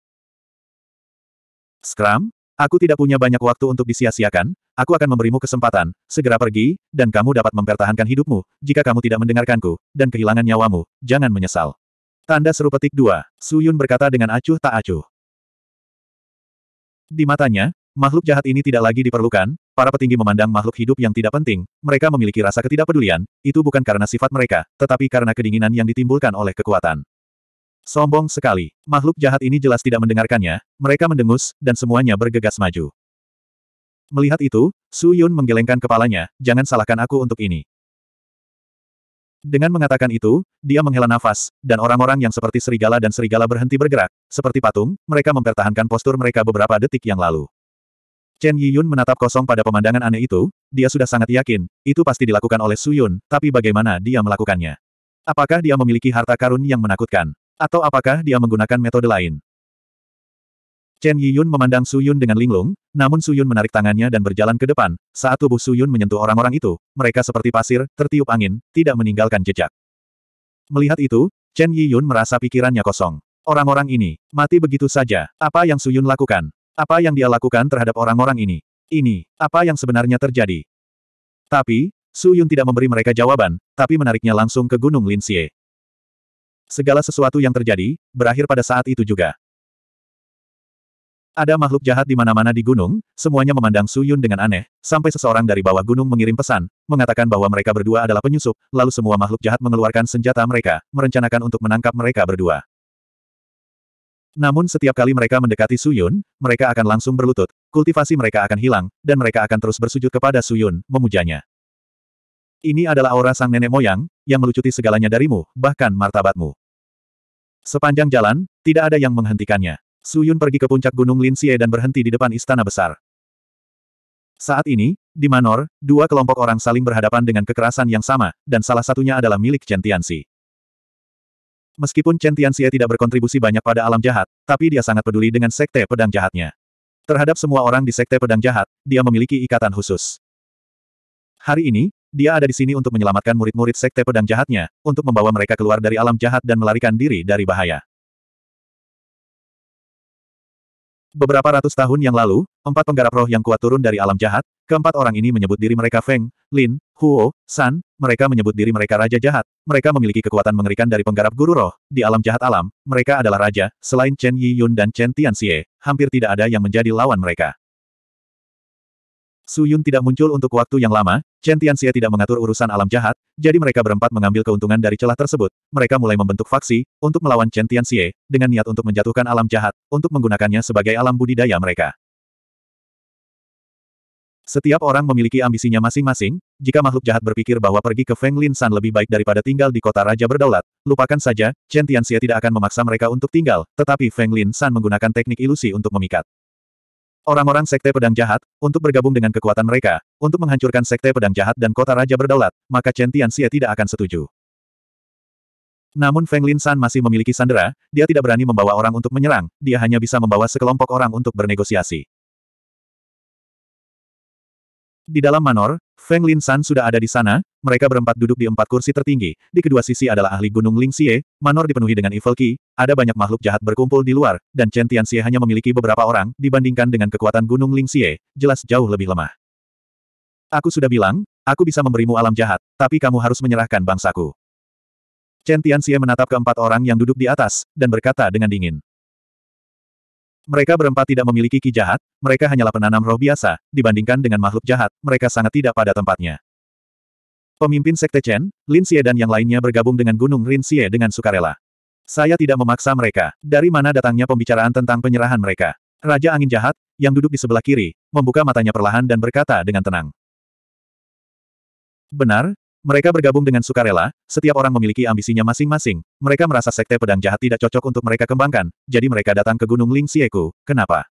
A: Skram, aku tidak punya banyak waktu untuk disia-siakan, aku akan memberimu kesempatan, segera pergi, dan kamu dapat mempertahankan hidupmu, jika kamu tidak mendengarkanku, dan kehilangan nyawamu, jangan menyesal. Tanda seru petik dua, Suyun berkata dengan acuh tak acuh. Di matanya, Makhluk jahat ini tidak lagi diperlukan, para petinggi memandang makhluk hidup yang tidak penting, mereka memiliki rasa ketidakpedulian, itu bukan karena sifat mereka, tetapi karena kedinginan yang ditimbulkan oleh kekuatan. Sombong sekali, makhluk jahat ini jelas tidak mendengarkannya, mereka mendengus, dan semuanya bergegas maju. Melihat itu, Su Yun menggelengkan kepalanya, jangan salahkan aku untuk ini. Dengan mengatakan itu, dia menghela nafas, dan orang-orang yang seperti serigala dan serigala berhenti bergerak, seperti patung, mereka mempertahankan postur mereka beberapa detik yang lalu. Chen Yiyun menatap kosong pada pemandangan aneh itu, dia sudah sangat yakin, itu pasti dilakukan oleh Su Yun, tapi bagaimana dia melakukannya? Apakah dia memiliki harta karun yang menakutkan? Atau apakah dia menggunakan metode lain? Chen Yiyun memandang Su Yun dengan linglung, namun Su Yun menarik tangannya dan berjalan ke depan, saat tubuh Su Yun menyentuh orang-orang itu, mereka seperti pasir, tertiup angin, tidak meninggalkan jejak. Melihat itu, Chen Yiyun merasa pikirannya kosong. Orang-orang ini, mati begitu saja, apa yang Su Yun lakukan? Apa yang dia lakukan terhadap orang-orang ini? Ini, apa yang sebenarnya terjadi? Tapi, Su Yun tidak memberi mereka jawaban, tapi menariknya langsung ke Gunung Lin Xie. Segala sesuatu yang terjadi, berakhir pada saat itu juga. Ada makhluk jahat di mana-mana di gunung, semuanya memandang Su Yun dengan aneh, sampai seseorang dari bawah gunung mengirim pesan, mengatakan bahwa mereka berdua adalah penyusup, lalu semua makhluk jahat mengeluarkan senjata mereka, merencanakan untuk menangkap mereka berdua. Namun setiap kali mereka mendekati Suyun, mereka akan langsung berlutut, kultivasi mereka akan hilang, dan mereka akan terus bersujud kepada Suyun, memujanya. Ini adalah aura sang nenek moyang, yang melucuti segalanya darimu, bahkan martabatmu. Sepanjang jalan, tidak ada yang menghentikannya. Suyun pergi ke puncak gunung Lin Xie dan berhenti di depan istana besar. Saat ini, di Manor, dua kelompok orang saling berhadapan dengan kekerasan yang sama, dan salah satunya adalah milik Chen Tianxi. Meskipun Chen Tianxie tidak berkontribusi banyak pada alam jahat, tapi dia sangat peduli dengan sekte pedang jahatnya. Terhadap semua orang di sekte pedang jahat, dia memiliki ikatan khusus. Hari ini, dia ada di sini untuk menyelamatkan murid-murid sekte pedang jahatnya, untuk membawa mereka keluar dari alam jahat dan melarikan diri dari bahaya. Beberapa ratus tahun yang lalu, empat penggarap roh yang kuat turun dari alam jahat, keempat orang ini menyebut diri mereka Feng, Lin, Huo, San, mereka menyebut diri mereka Raja Jahat, mereka memiliki kekuatan mengerikan dari penggarap guru roh, di alam jahat alam, mereka adalah raja, selain Chen Yi Yun dan Chen Tian Xie, hampir tidak ada yang menjadi lawan mereka. Su Yun tidak muncul untuk waktu yang lama, Chen Tianxia tidak mengatur urusan alam jahat, jadi mereka berempat mengambil keuntungan dari celah tersebut. Mereka mulai membentuk faksi, untuk melawan Chen Tianxie, dengan niat untuk menjatuhkan alam jahat, untuk menggunakannya sebagai alam budidaya mereka. Setiap orang memiliki ambisinya masing-masing, jika makhluk jahat berpikir bahwa pergi ke Feng Lin San lebih baik daripada tinggal di kota raja berdaulat, lupakan saja, Chen Tianxia tidak akan memaksa mereka untuk tinggal, tetapi Feng Lin San menggunakan teknik ilusi untuk memikat orang-orang sekte pedang jahat, untuk bergabung dengan kekuatan mereka, untuk menghancurkan sekte pedang jahat dan kota raja berdaulat, maka Chen Tianxie tidak akan setuju. Namun Feng Lin San masih memiliki sandera, dia tidak berani membawa orang untuk menyerang, dia hanya bisa membawa sekelompok orang untuk bernegosiasi. Di dalam manor, Feng Lin San sudah ada di sana, mereka berempat duduk di empat kursi tertinggi, di kedua sisi adalah ahli Gunung Ling Xie. manor dipenuhi dengan Evil Qi, ada banyak makhluk jahat berkumpul di luar, dan Chen Tianxie hanya memiliki beberapa orang, dibandingkan dengan kekuatan Gunung Ling Xie. jelas jauh lebih lemah. Aku sudah bilang, aku bisa memberimu alam jahat, tapi kamu harus menyerahkan bangsaku. Chen Tianxie menatap keempat orang yang duduk di atas, dan berkata dengan dingin. Mereka berempat tidak memiliki ki jahat, mereka hanyalah penanam roh biasa, dibandingkan dengan makhluk jahat, mereka sangat tidak pada tempatnya. Pemimpin Sekte Chen, Lin Xie dan yang lainnya bergabung dengan Gunung Rin Xie dengan sukarela. Saya tidak memaksa mereka. Dari mana datangnya pembicaraan tentang penyerahan mereka? Raja Angin Jahat, yang duduk di sebelah kiri, membuka matanya perlahan dan berkata dengan tenang. Benar, mereka bergabung dengan sukarela, setiap orang memiliki ambisinya masing-masing, mereka merasa sekte pedang jahat tidak cocok untuk mereka kembangkan, jadi mereka datang ke Gunung Ling Xieku, kenapa?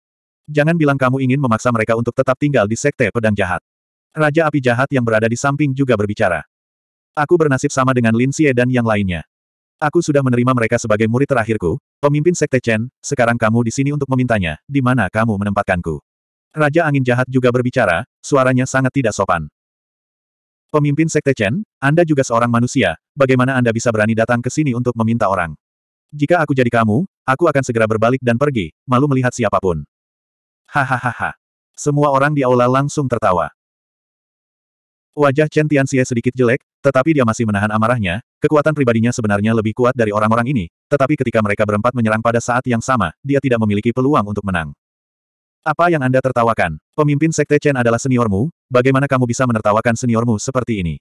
A: Jangan bilang kamu ingin memaksa mereka untuk tetap tinggal di sekte pedang jahat. Raja api jahat yang berada di samping juga berbicara. Aku bernasib sama dengan Lin Xie dan yang lainnya. Aku sudah menerima mereka sebagai murid terakhirku, pemimpin sekte Chen, sekarang kamu di sini untuk memintanya, di mana kamu menempatkanku. Raja angin jahat juga berbicara, suaranya sangat tidak sopan. Pemimpin Sekte Chen, Anda juga seorang manusia, bagaimana Anda bisa berani datang ke sini untuk meminta orang? Jika aku jadi kamu, aku akan segera berbalik dan pergi, malu melihat siapapun. Hahaha. Semua orang di aula langsung tertawa. Wajah Chen Tianxie sedikit jelek, tetapi dia masih menahan amarahnya, kekuatan pribadinya sebenarnya lebih kuat dari orang-orang ini, tetapi ketika mereka berempat menyerang pada saat yang sama, dia tidak memiliki peluang untuk menang. Apa yang Anda tertawakan? Pemimpin Sekte Chen adalah seniormu, bagaimana kamu bisa menertawakan seniormu seperti ini?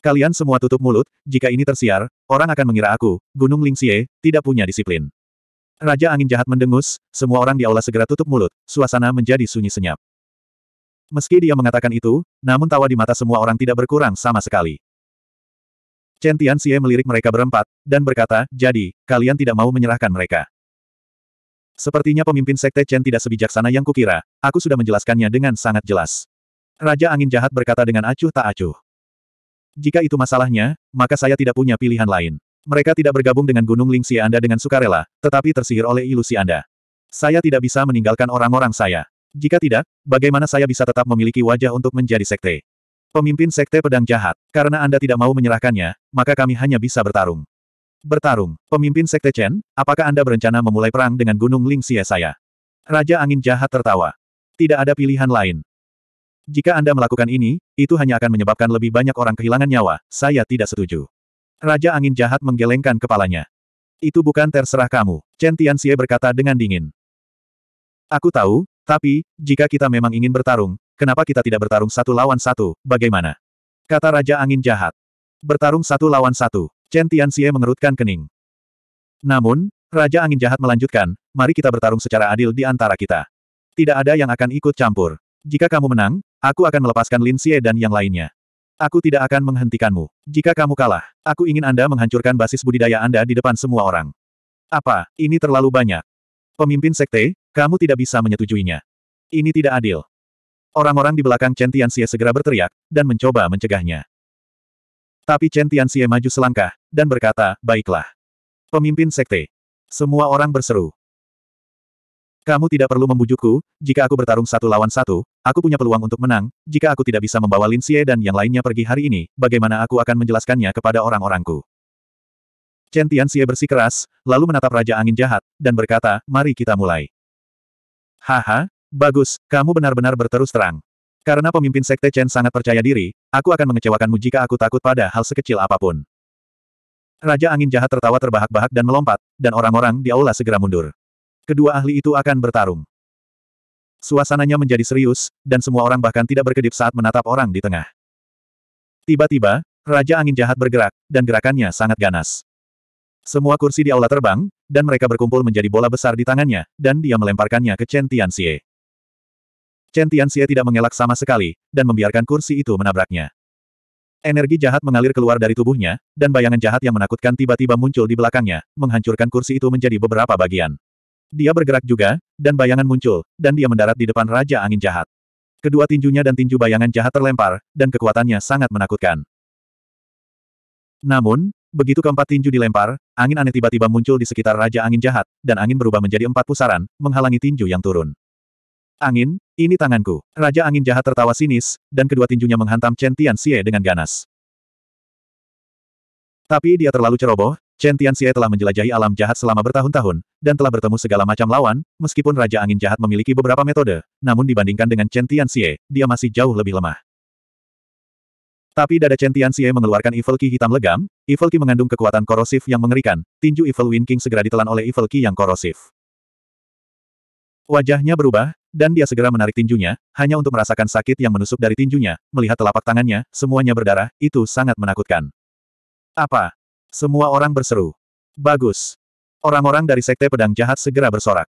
A: Kalian semua tutup mulut, jika ini tersiar, orang akan mengira aku, Gunung Lingxie, tidak punya disiplin. Raja angin jahat mendengus, semua orang di aula segera tutup mulut, suasana menjadi sunyi senyap. Meski dia mengatakan itu, namun tawa di mata semua orang tidak berkurang sama sekali. Chen Tianxie melirik mereka berempat, dan berkata, jadi, kalian tidak mau menyerahkan mereka. Sepertinya pemimpin sekte Chen tidak sebijaksana yang kukira, aku sudah menjelaskannya dengan sangat jelas. Raja angin jahat berkata dengan acuh tak acuh. Jika itu masalahnya, maka saya tidak punya pilihan lain. Mereka tidak bergabung dengan Gunung Lingxia Anda dengan sukarela, tetapi tersihir oleh ilusi Anda. Saya tidak bisa meninggalkan orang-orang saya. Jika tidak, bagaimana saya bisa tetap memiliki wajah untuk menjadi sekte? Pemimpin sekte pedang jahat, karena Anda tidak mau menyerahkannya, maka kami hanya bisa bertarung. Bertarung. Pemimpin Sekte Chen, apakah Anda berencana memulai perang dengan Gunung Ling Xie saya? Raja Angin Jahat tertawa. Tidak ada pilihan lain. Jika Anda melakukan ini, itu hanya akan menyebabkan lebih banyak orang kehilangan nyawa, saya tidak setuju. Raja Angin Jahat menggelengkan kepalanya. Itu bukan terserah kamu, Chen Tianxie berkata dengan dingin. Aku tahu, tapi, jika kita memang ingin bertarung, kenapa kita tidak bertarung satu lawan satu, bagaimana? Kata Raja Angin Jahat. Bertarung satu lawan satu. Chen Tianxie mengerutkan kening. Namun, Raja Angin Jahat melanjutkan, mari kita bertarung secara adil di antara kita. Tidak ada yang akan ikut campur. Jika kamu menang, aku akan melepaskan Lin Xie dan yang lainnya. Aku tidak akan menghentikanmu. Jika kamu kalah, aku ingin Anda menghancurkan basis budidaya Anda di depan semua orang. Apa, ini terlalu banyak. Pemimpin sekte, kamu tidak bisa menyetujuinya. Ini tidak adil. Orang-orang di belakang Chen Tianxie segera berteriak, dan mencoba mencegahnya. Tapi Chen Tianxie maju selangkah, dan berkata, baiklah. Pemimpin sekte. Semua orang berseru. Kamu tidak perlu membujukku, jika aku bertarung satu lawan satu, aku punya peluang untuk menang, jika aku tidak bisa membawa Lin Xie dan yang lainnya pergi hari ini, bagaimana aku akan menjelaskannya kepada orang-orangku. Chen Tianxie bersikeras, lalu menatap Raja Angin Jahat, dan berkata, mari kita mulai. Haha, bagus, kamu benar-benar berterus terang. Karena pemimpin sekte Chen sangat percaya diri, aku akan mengecewakanmu jika aku takut pada hal sekecil apapun. Raja angin jahat tertawa terbahak-bahak dan melompat, dan orang-orang di aula segera mundur. Kedua ahli itu akan bertarung. Suasananya menjadi serius, dan semua orang bahkan tidak berkedip saat menatap orang di tengah. Tiba-tiba, Raja angin jahat bergerak, dan gerakannya sangat ganas. Semua kursi di aula terbang, dan mereka berkumpul menjadi bola besar di tangannya, dan dia melemparkannya ke Chen Tianxie. Chen Tianxie tidak mengelak sama sekali, dan membiarkan kursi itu menabraknya. Energi jahat mengalir keluar dari tubuhnya, dan bayangan jahat yang menakutkan tiba-tiba muncul di belakangnya, menghancurkan kursi itu menjadi beberapa bagian. Dia bergerak juga, dan bayangan muncul, dan dia mendarat di depan Raja Angin Jahat. Kedua tinjunya dan tinju bayangan jahat terlempar, dan kekuatannya sangat menakutkan. Namun, begitu keempat tinju dilempar, angin aneh tiba-tiba muncul di sekitar Raja Angin Jahat, dan angin berubah menjadi empat pusaran, menghalangi tinju yang turun. Angin, ini tanganku. Raja angin jahat tertawa sinis, dan kedua tinjunya menghantam Chen Xie dengan ganas. Tapi dia terlalu ceroboh, Chen Xie telah menjelajahi alam jahat selama bertahun-tahun, dan telah bertemu segala macam lawan, meskipun Raja Angin Jahat memiliki beberapa metode, namun dibandingkan dengan Chen Xie, dia masih jauh lebih lemah. Tapi dada Chen Xie mengeluarkan Evil Qi hitam legam, Evil Qi mengandung kekuatan korosif yang mengerikan, tinju Evil Winking segera ditelan oleh Evil Qi yang korosif. Wajahnya berubah, dan dia segera menarik tinjunya, hanya untuk merasakan sakit yang menusuk dari tinjunya, melihat telapak tangannya, semuanya berdarah, itu sangat menakutkan. Apa? Semua orang berseru. Bagus. Orang-orang dari Sekte Pedang Jahat segera bersorak.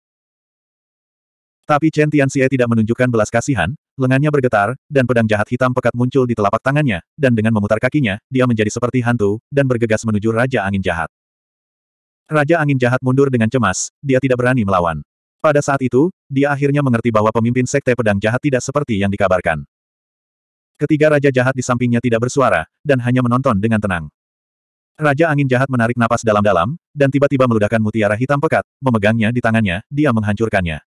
A: Tapi Chen Tianxie tidak menunjukkan belas kasihan, lengannya bergetar, dan pedang jahat hitam pekat muncul di telapak tangannya, dan dengan memutar kakinya, dia menjadi seperti hantu, dan bergegas menuju Raja Angin Jahat. Raja Angin Jahat mundur dengan cemas, dia tidak berani melawan. Pada saat itu, dia akhirnya mengerti bahwa pemimpin sekte pedang jahat tidak seperti yang dikabarkan. Ketiga raja jahat di sampingnya tidak bersuara, dan hanya menonton dengan tenang. Raja angin jahat menarik napas dalam-dalam, dan tiba-tiba meludahkan mutiara hitam pekat, memegangnya di tangannya, dia menghancurkannya.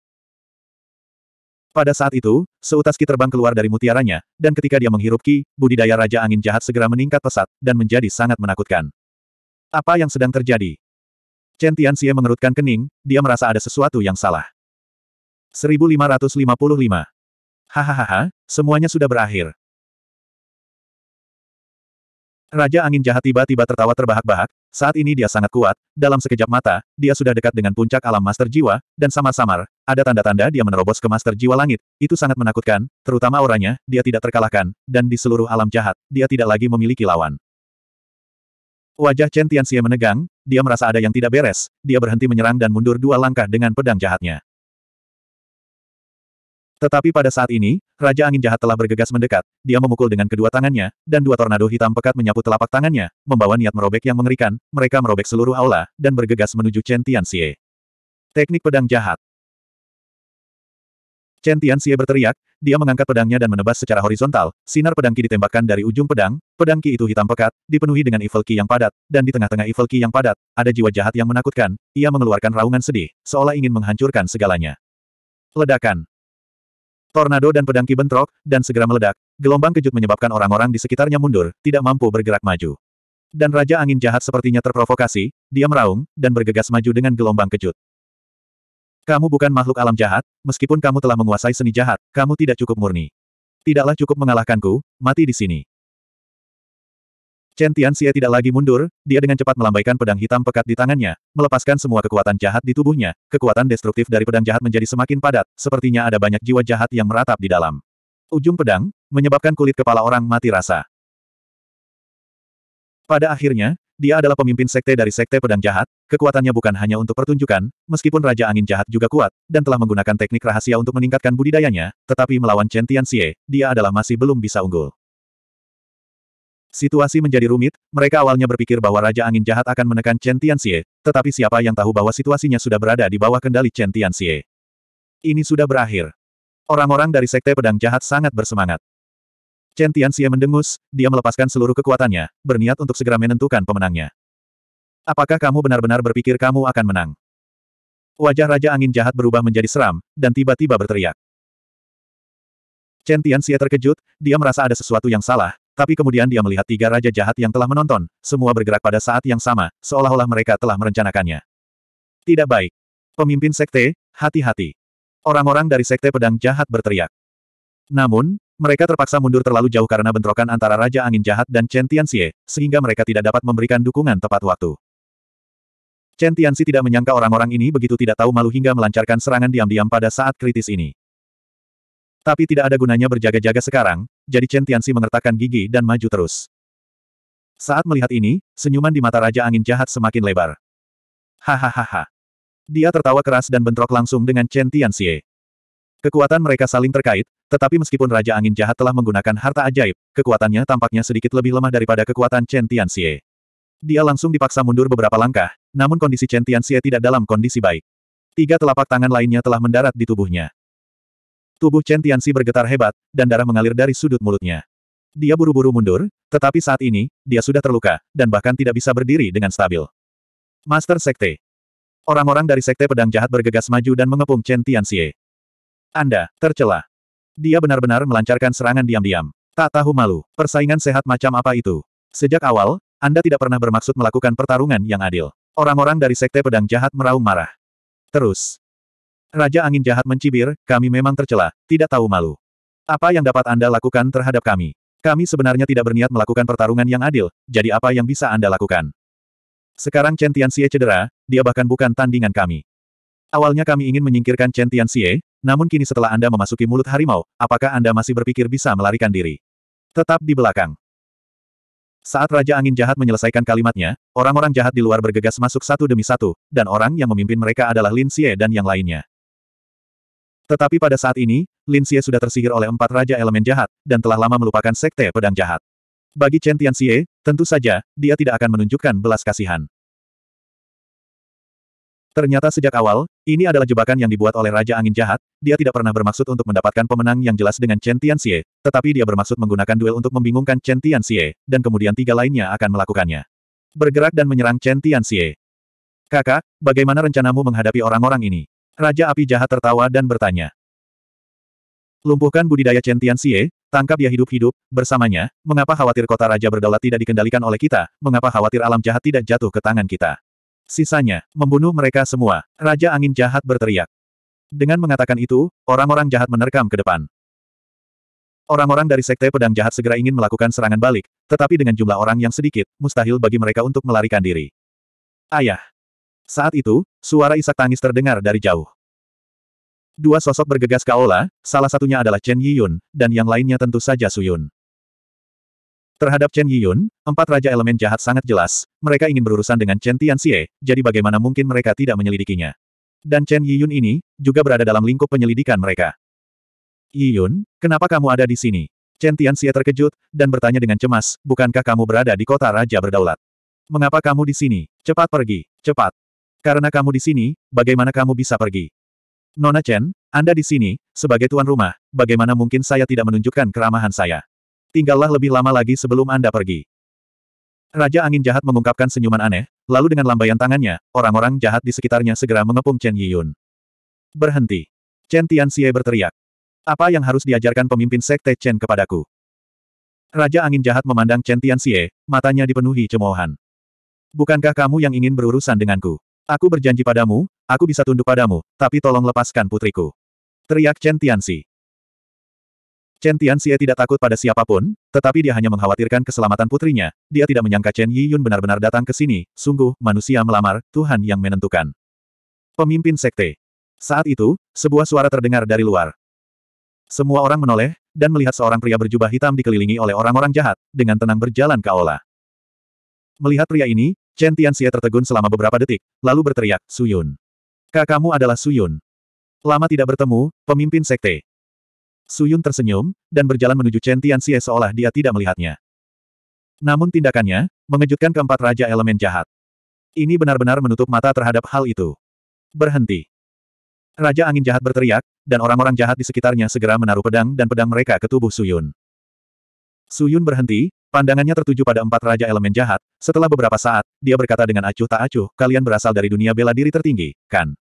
A: Pada saat itu, seutas ki terbang keluar dari mutiaranya, dan ketika dia menghirup ki, budidaya raja angin jahat segera meningkat pesat, dan menjadi sangat menakutkan. Apa yang sedang terjadi? Chen Tianxie mengerutkan kening, dia merasa ada sesuatu yang salah. 1555. Hahaha, semuanya sudah berakhir. Raja angin jahat tiba-tiba tertawa terbahak-bahak, saat ini dia sangat kuat, dalam sekejap mata, dia sudah dekat dengan puncak alam master jiwa, dan samar-samar, ada tanda-tanda dia menerobos ke master jiwa langit, itu sangat menakutkan, terutama orangnya, dia tidak terkalahkan, dan di seluruh alam jahat, dia tidak lagi memiliki lawan. Wajah Chen Tianxie menegang, dia merasa ada yang tidak beres, dia berhenti menyerang dan mundur dua langkah dengan pedang jahatnya. Tetapi pada saat ini, Raja Angin Jahat telah bergegas mendekat, dia memukul dengan kedua tangannya, dan dua tornado hitam pekat menyapu telapak tangannya, membawa niat merobek yang mengerikan, mereka merobek seluruh aula, dan bergegas menuju Chen Tian Xie. Teknik pedang jahat. Chen Tianxie berteriak, dia mengangkat pedangnya dan menebas secara horizontal, sinar pedang Qi ditembakkan dari ujung pedang, pedang Qi itu hitam pekat, dipenuhi dengan evil Qi yang padat, dan di tengah-tengah evil Qi yang padat, ada jiwa jahat yang menakutkan, ia mengeluarkan raungan sedih, seolah ingin menghancurkan segalanya. Ledakan. Tornado dan pedang Qi bentrok, dan segera meledak, gelombang kejut menyebabkan orang-orang di sekitarnya mundur, tidak mampu bergerak maju. Dan Raja Angin Jahat sepertinya terprovokasi, dia meraung, dan bergegas maju dengan gelombang kejut. Kamu bukan makhluk alam jahat, meskipun kamu telah menguasai seni jahat, kamu tidak cukup murni. Tidaklah cukup mengalahkanku, mati di sini. Chen Tianxie tidak lagi mundur, dia dengan cepat melambaikan pedang hitam pekat di tangannya, melepaskan semua kekuatan jahat di tubuhnya, kekuatan destruktif dari pedang jahat menjadi semakin padat, sepertinya ada banyak jiwa jahat yang meratap di dalam. Ujung pedang, menyebabkan kulit kepala orang mati rasa. Pada akhirnya, dia adalah pemimpin sekte dari sekte pedang jahat, kekuatannya bukan hanya untuk pertunjukan, meskipun Raja Angin Jahat juga kuat, dan telah menggunakan teknik rahasia untuk meningkatkan budidayanya, tetapi melawan Chen Tianxie, dia adalah masih belum bisa unggul. Situasi menjadi rumit, mereka awalnya berpikir bahwa Raja Angin Jahat akan menekan Chen Tianxie, tetapi siapa yang tahu bahwa situasinya sudah berada di bawah kendali Chen Tianxie. Ini sudah berakhir. Orang-orang dari Sekte Pedang Jahat sangat bersemangat. Chen Tianxie mendengus, dia melepaskan seluruh kekuatannya, berniat untuk segera menentukan pemenangnya. Apakah kamu benar-benar berpikir kamu akan menang? Wajah Raja Angin Jahat berubah menjadi seram, dan tiba-tiba berteriak. Chen Tianxie terkejut, dia merasa ada sesuatu yang salah, tapi kemudian dia melihat tiga Raja Jahat yang telah menonton, semua bergerak pada saat yang sama, seolah-olah mereka telah merencanakannya. Tidak baik. Pemimpin Sekte, hati-hati. Orang-orang dari Sekte Pedang Jahat berteriak. Namun, mereka terpaksa mundur terlalu jauh karena bentrokan antara Raja Angin Jahat dan Chen Tianxie, sehingga mereka tidak dapat memberikan dukungan tepat waktu. Chen Tianxie tidak menyangka orang-orang ini begitu tidak tahu malu hingga melancarkan serangan diam-diam pada saat kritis ini. Tapi tidak ada gunanya berjaga-jaga sekarang, jadi Chen Tianxi mengertakkan gigi dan maju terus. Saat melihat ini, senyuman di mata Raja Angin Jahat semakin lebar. Hahaha. Dia tertawa keras dan bentrok langsung dengan Chen Tianxie. Kekuatan mereka saling terkait, tetapi meskipun Raja Angin Jahat telah menggunakan harta ajaib, kekuatannya tampaknya sedikit lebih lemah daripada kekuatan Chen Tianxie. Dia langsung dipaksa mundur beberapa langkah, namun kondisi Chen Tianxie tidak dalam kondisi baik. Tiga telapak tangan lainnya telah mendarat di tubuhnya. Tubuh Chen Xie bergetar hebat, dan darah mengalir dari sudut mulutnya. Dia buru-buru mundur, tetapi saat ini, dia sudah terluka, dan bahkan tidak bisa berdiri dengan stabil. Master Sekte. Orang-orang dari Sekte Pedang Jahat bergegas maju dan mengepung Chen Tianxie. Anda, tercela. Dia benar-benar melancarkan serangan diam-diam. Tak tahu malu, persaingan sehat macam apa itu. Sejak awal, Anda tidak pernah bermaksud melakukan pertarungan yang adil. Orang-orang dari Sekte Pedang Jahat meraung marah. Terus. Raja Angin Jahat mencibir, kami memang tercela, tidak tahu malu. Apa yang dapat Anda lakukan terhadap kami? Kami sebenarnya tidak berniat melakukan pertarungan yang adil, jadi apa yang bisa Anda lakukan? Sekarang Chen Xie cedera, dia bahkan bukan tandingan kami. Awalnya kami ingin menyingkirkan Chen Tian Tianxie, namun kini setelah Anda memasuki mulut harimau, apakah Anda masih berpikir bisa melarikan diri? Tetap di belakang. Saat Raja Angin Jahat menyelesaikan kalimatnya, orang-orang jahat di luar bergegas masuk satu demi satu, dan orang yang memimpin mereka adalah Lin Xie dan yang lainnya. Tetapi pada saat ini, Lin Xie sudah tersihir oleh empat Raja Elemen Jahat, dan telah lama melupakan Sekte Pedang Jahat. Bagi Chen Tian Tianxie, tentu saja, dia tidak akan menunjukkan belas kasihan. Ternyata sejak awal, ini adalah jebakan yang dibuat oleh Raja Angin Jahat, dia tidak pernah bermaksud untuk mendapatkan pemenang yang jelas dengan Chen Tianxie, tetapi dia bermaksud menggunakan duel untuk membingungkan Chen Tianxie, dan kemudian tiga lainnya akan melakukannya. Bergerak dan menyerang Chen Tianxie. Kakak, bagaimana rencanamu menghadapi orang-orang ini? Raja Api Jahat tertawa dan bertanya. Lumpuhkan budidaya Chen Tianxie, tangkap dia hidup-hidup, bersamanya, mengapa khawatir kota raja berdaulat tidak dikendalikan oleh kita, mengapa khawatir alam jahat tidak jatuh ke tangan kita. Sisanya, membunuh mereka semua. Raja angin jahat berteriak. Dengan mengatakan itu, orang-orang jahat menerkam ke depan. Orang-orang dari sekte pedang jahat segera ingin melakukan serangan balik, tetapi dengan jumlah orang yang sedikit, mustahil bagi mereka untuk melarikan diri. Ayah. Saat itu, suara isak tangis terdengar dari jauh. Dua sosok bergegas ke salah satunya adalah Chen Yiyun, dan yang lainnya tentu saja Suyun. Terhadap Chen Yiyun, empat raja elemen jahat sangat jelas, mereka ingin berurusan dengan Chen Tianxie, jadi bagaimana mungkin mereka tidak menyelidikinya. Dan Chen Yiyun ini, juga berada dalam lingkup penyelidikan mereka. Yiyun, kenapa kamu ada di sini? Chen Tianxie terkejut, dan bertanya dengan cemas, bukankah kamu berada di kota raja berdaulat? Mengapa kamu di sini? Cepat pergi, cepat. Karena kamu di sini, bagaimana kamu bisa pergi? Nona Chen, Anda di sini, sebagai tuan rumah, bagaimana mungkin saya tidak menunjukkan keramahan saya? Tinggallah lebih lama lagi sebelum Anda pergi. Raja Angin Jahat mengungkapkan senyuman aneh, lalu dengan lambaian tangannya, orang-orang jahat di sekitarnya segera mengepung Chen Yiyun. Berhenti. Chen Tian Tianxie berteriak. Apa yang harus diajarkan pemimpin sekte Chen kepadaku? Raja Angin Jahat memandang Chen Tian Tianxie, matanya dipenuhi cemoohan. Bukankah kamu yang ingin berurusan denganku? Aku berjanji padamu, aku bisa tunduk padamu, tapi tolong lepaskan putriku. Teriak Chen Tian Xie. Chen Tianxie tidak takut pada siapapun, tetapi dia hanya mengkhawatirkan keselamatan putrinya. Dia tidak menyangka Chen Yi Yun benar-benar datang ke sini, sungguh, manusia melamar, Tuhan yang menentukan. Pemimpin Sekte. Saat itu, sebuah suara terdengar dari luar. Semua orang menoleh, dan melihat seorang pria berjubah hitam dikelilingi oleh orang-orang jahat, dengan tenang berjalan ke aula. Melihat pria ini, Chen Tianxie tertegun selama beberapa detik, lalu berteriak, Suyun. Kakakmu adalah Suyun. Lama tidak bertemu, pemimpin sekte. Suyun tersenyum, dan berjalan menuju Chen Tianxie seolah dia tidak melihatnya. Namun tindakannya, mengejutkan keempat raja elemen jahat. Ini benar-benar menutup mata terhadap hal itu. Berhenti. Raja angin jahat berteriak, dan orang-orang jahat di sekitarnya segera menaruh pedang dan pedang mereka ke tubuh Suyun. Suyun berhenti, pandangannya tertuju pada empat raja elemen jahat, setelah beberapa saat, dia berkata dengan acuh tak acuh, kalian berasal dari dunia bela diri tertinggi, kan?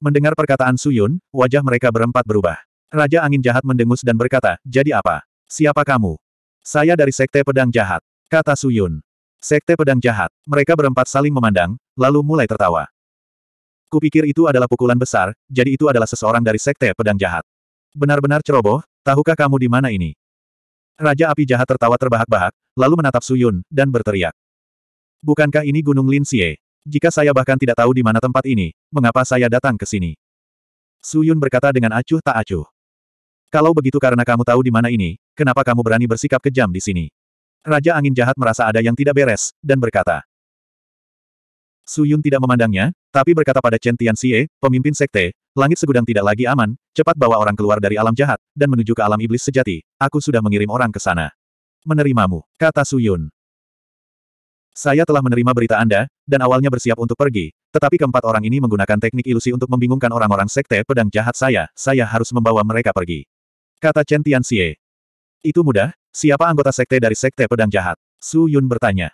A: Mendengar perkataan Suyun, wajah mereka berempat berubah. Raja Angin Jahat mendengus dan berkata, jadi apa? Siapa kamu? Saya dari Sekte Pedang Jahat, kata Suyun. Sekte Pedang Jahat, mereka berempat saling memandang, lalu mulai tertawa. Kupikir itu adalah pukulan besar, jadi itu adalah seseorang dari Sekte Pedang Jahat. Benar-benar ceroboh, tahukah kamu di mana ini? Raja Api Jahat tertawa terbahak-bahak, lalu menatap Suyun, dan berteriak. Bukankah ini Gunung Lin Xie? Jika saya bahkan tidak tahu di mana tempat ini, mengapa saya datang ke sini? Suyun berkata dengan acuh tak acuh. Kalau begitu karena kamu tahu di mana ini, kenapa kamu berani bersikap kejam di sini? Raja Angin Jahat merasa ada yang tidak beres, dan berkata. Su Yun tidak memandangnya, tapi berkata pada Chen Tian Tianxie, pemimpin sekte, langit segudang tidak lagi aman, cepat bawa orang keluar dari alam jahat, dan menuju ke alam iblis sejati, aku sudah mengirim orang ke sana. Menerimamu, kata Su Yun. Saya telah menerima berita Anda, dan awalnya bersiap untuk pergi, tetapi keempat orang ini menggunakan teknik ilusi untuk membingungkan orang-orang sekte pedang jahat saya, saya harus membawa mereka pergi. Kata Chen Tianxie. Itu mudah, siapa anggota sekte dari sekte pedang jahat? Su Yun bertanya.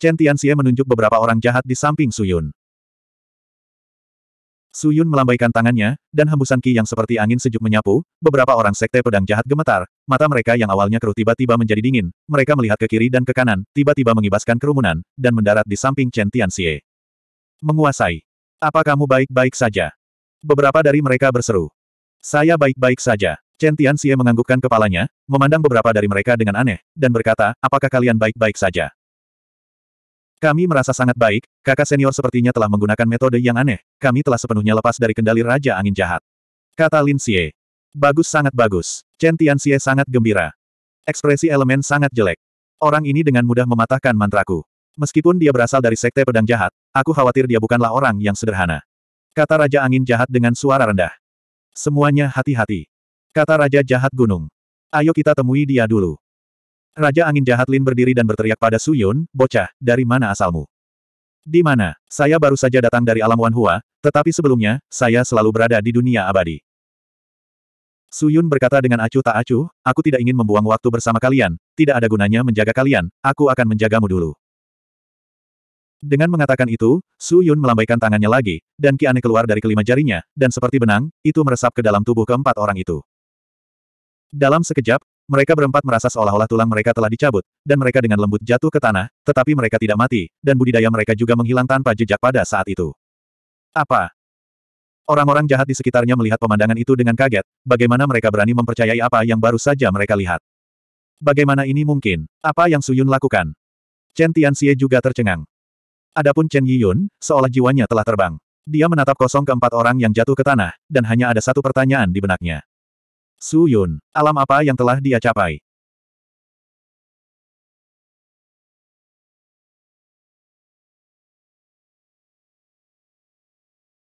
A: Chen Tianxie menunjuk beberapa orang jahat di samping Su Yun. Su Yun melambaikan tangannya, dan hembusan ki yang seperti angin sejuk menyapu, beberapa orang sekte pedang jahat gemetar, mata mereka yang awalnya keruh tiba-tiba menjadi dingin, mereka melihat ke kiri dan ke kanan, tiba-tiba mengibaskan kerumunan, dan mendarat di samping Chen Tianxie. Menguasai. Apa kamu baik-baik saja? Beberapa dari mereka berseru. Saya baik-baik saja. Chen Tianxie menganggukkan kepalanya, memandang beberapa dari mereka dengan aneh, dan berkata, apakah kalian baik-baik saja? Kami merasa sangat baik, kakak senior sepertinya telah menggunakan metode yang aneh, kami telah sepenuhnya lepas dari kendali Raja Angin Jahat. Kata Lin Xie. Bagus sangat bagus. Chen Tianxie sangat gembira. Ekspresi elemen sangat jelek. Orang ini dengan mudah mematahkan mantraku. Meskipun dia berasal dari sekte pedang jahat, aku khawatir dia bukanlah orang yang sederhana. Kata Raja Angin Jahat dengan suara rendah. Semuanya hati-hati. Kata Raja Jahat Gunung. Ayo kita temui dia dulu. Raja Angin Jahat Lin berdiri dan berteriak pada Su Yun, bocah, dari mana asalmu? Di mana? Saya baru saja datang dari alam Wanhua, tetapi sebelumnya, saya selalu berada di dunia abadi. Suyun berkata dengan acuh tak acuh, aku tidak ingin membuang waktu bersama kalian, tidak ada gunanya menjaga kalian, aku akan menjagamu dulu. Dengan mengatakan itu, Suyun melambaikan tangannya lagi, dan Ki ane keluar dari kelima jarinya, dan seperti benang, itu meresap ke dalam tubuh keempat orang itu. Dalam sekejap, mereka berempat merasa seolah-olah tulang mereka telah dicabut, dan mereka dengan lembut jatuh ke tanah, tetapi mereka tidak mati, dan budidaya mereka juga menghilang tanpa jejak pada saat itu. Apa? Orang-orang jahat di sekitarnya melihat pemandangan itu dengan kaget, bagaimana mereka berani mempercayai apa yang baru saja mereka lihat. Bagaimana ini mungkin? Apa yang Suyun lakukan? Chen Tianxie juga tercengang. Adapun Chen Yiyun, seolah jiwanya telah terbang. Dia menatap kosong keempat orang yang jatuh ke tanah, dan hanya ada satu pertanyaan di benaknya. Su Yun. Alam apa yang telah dia capai?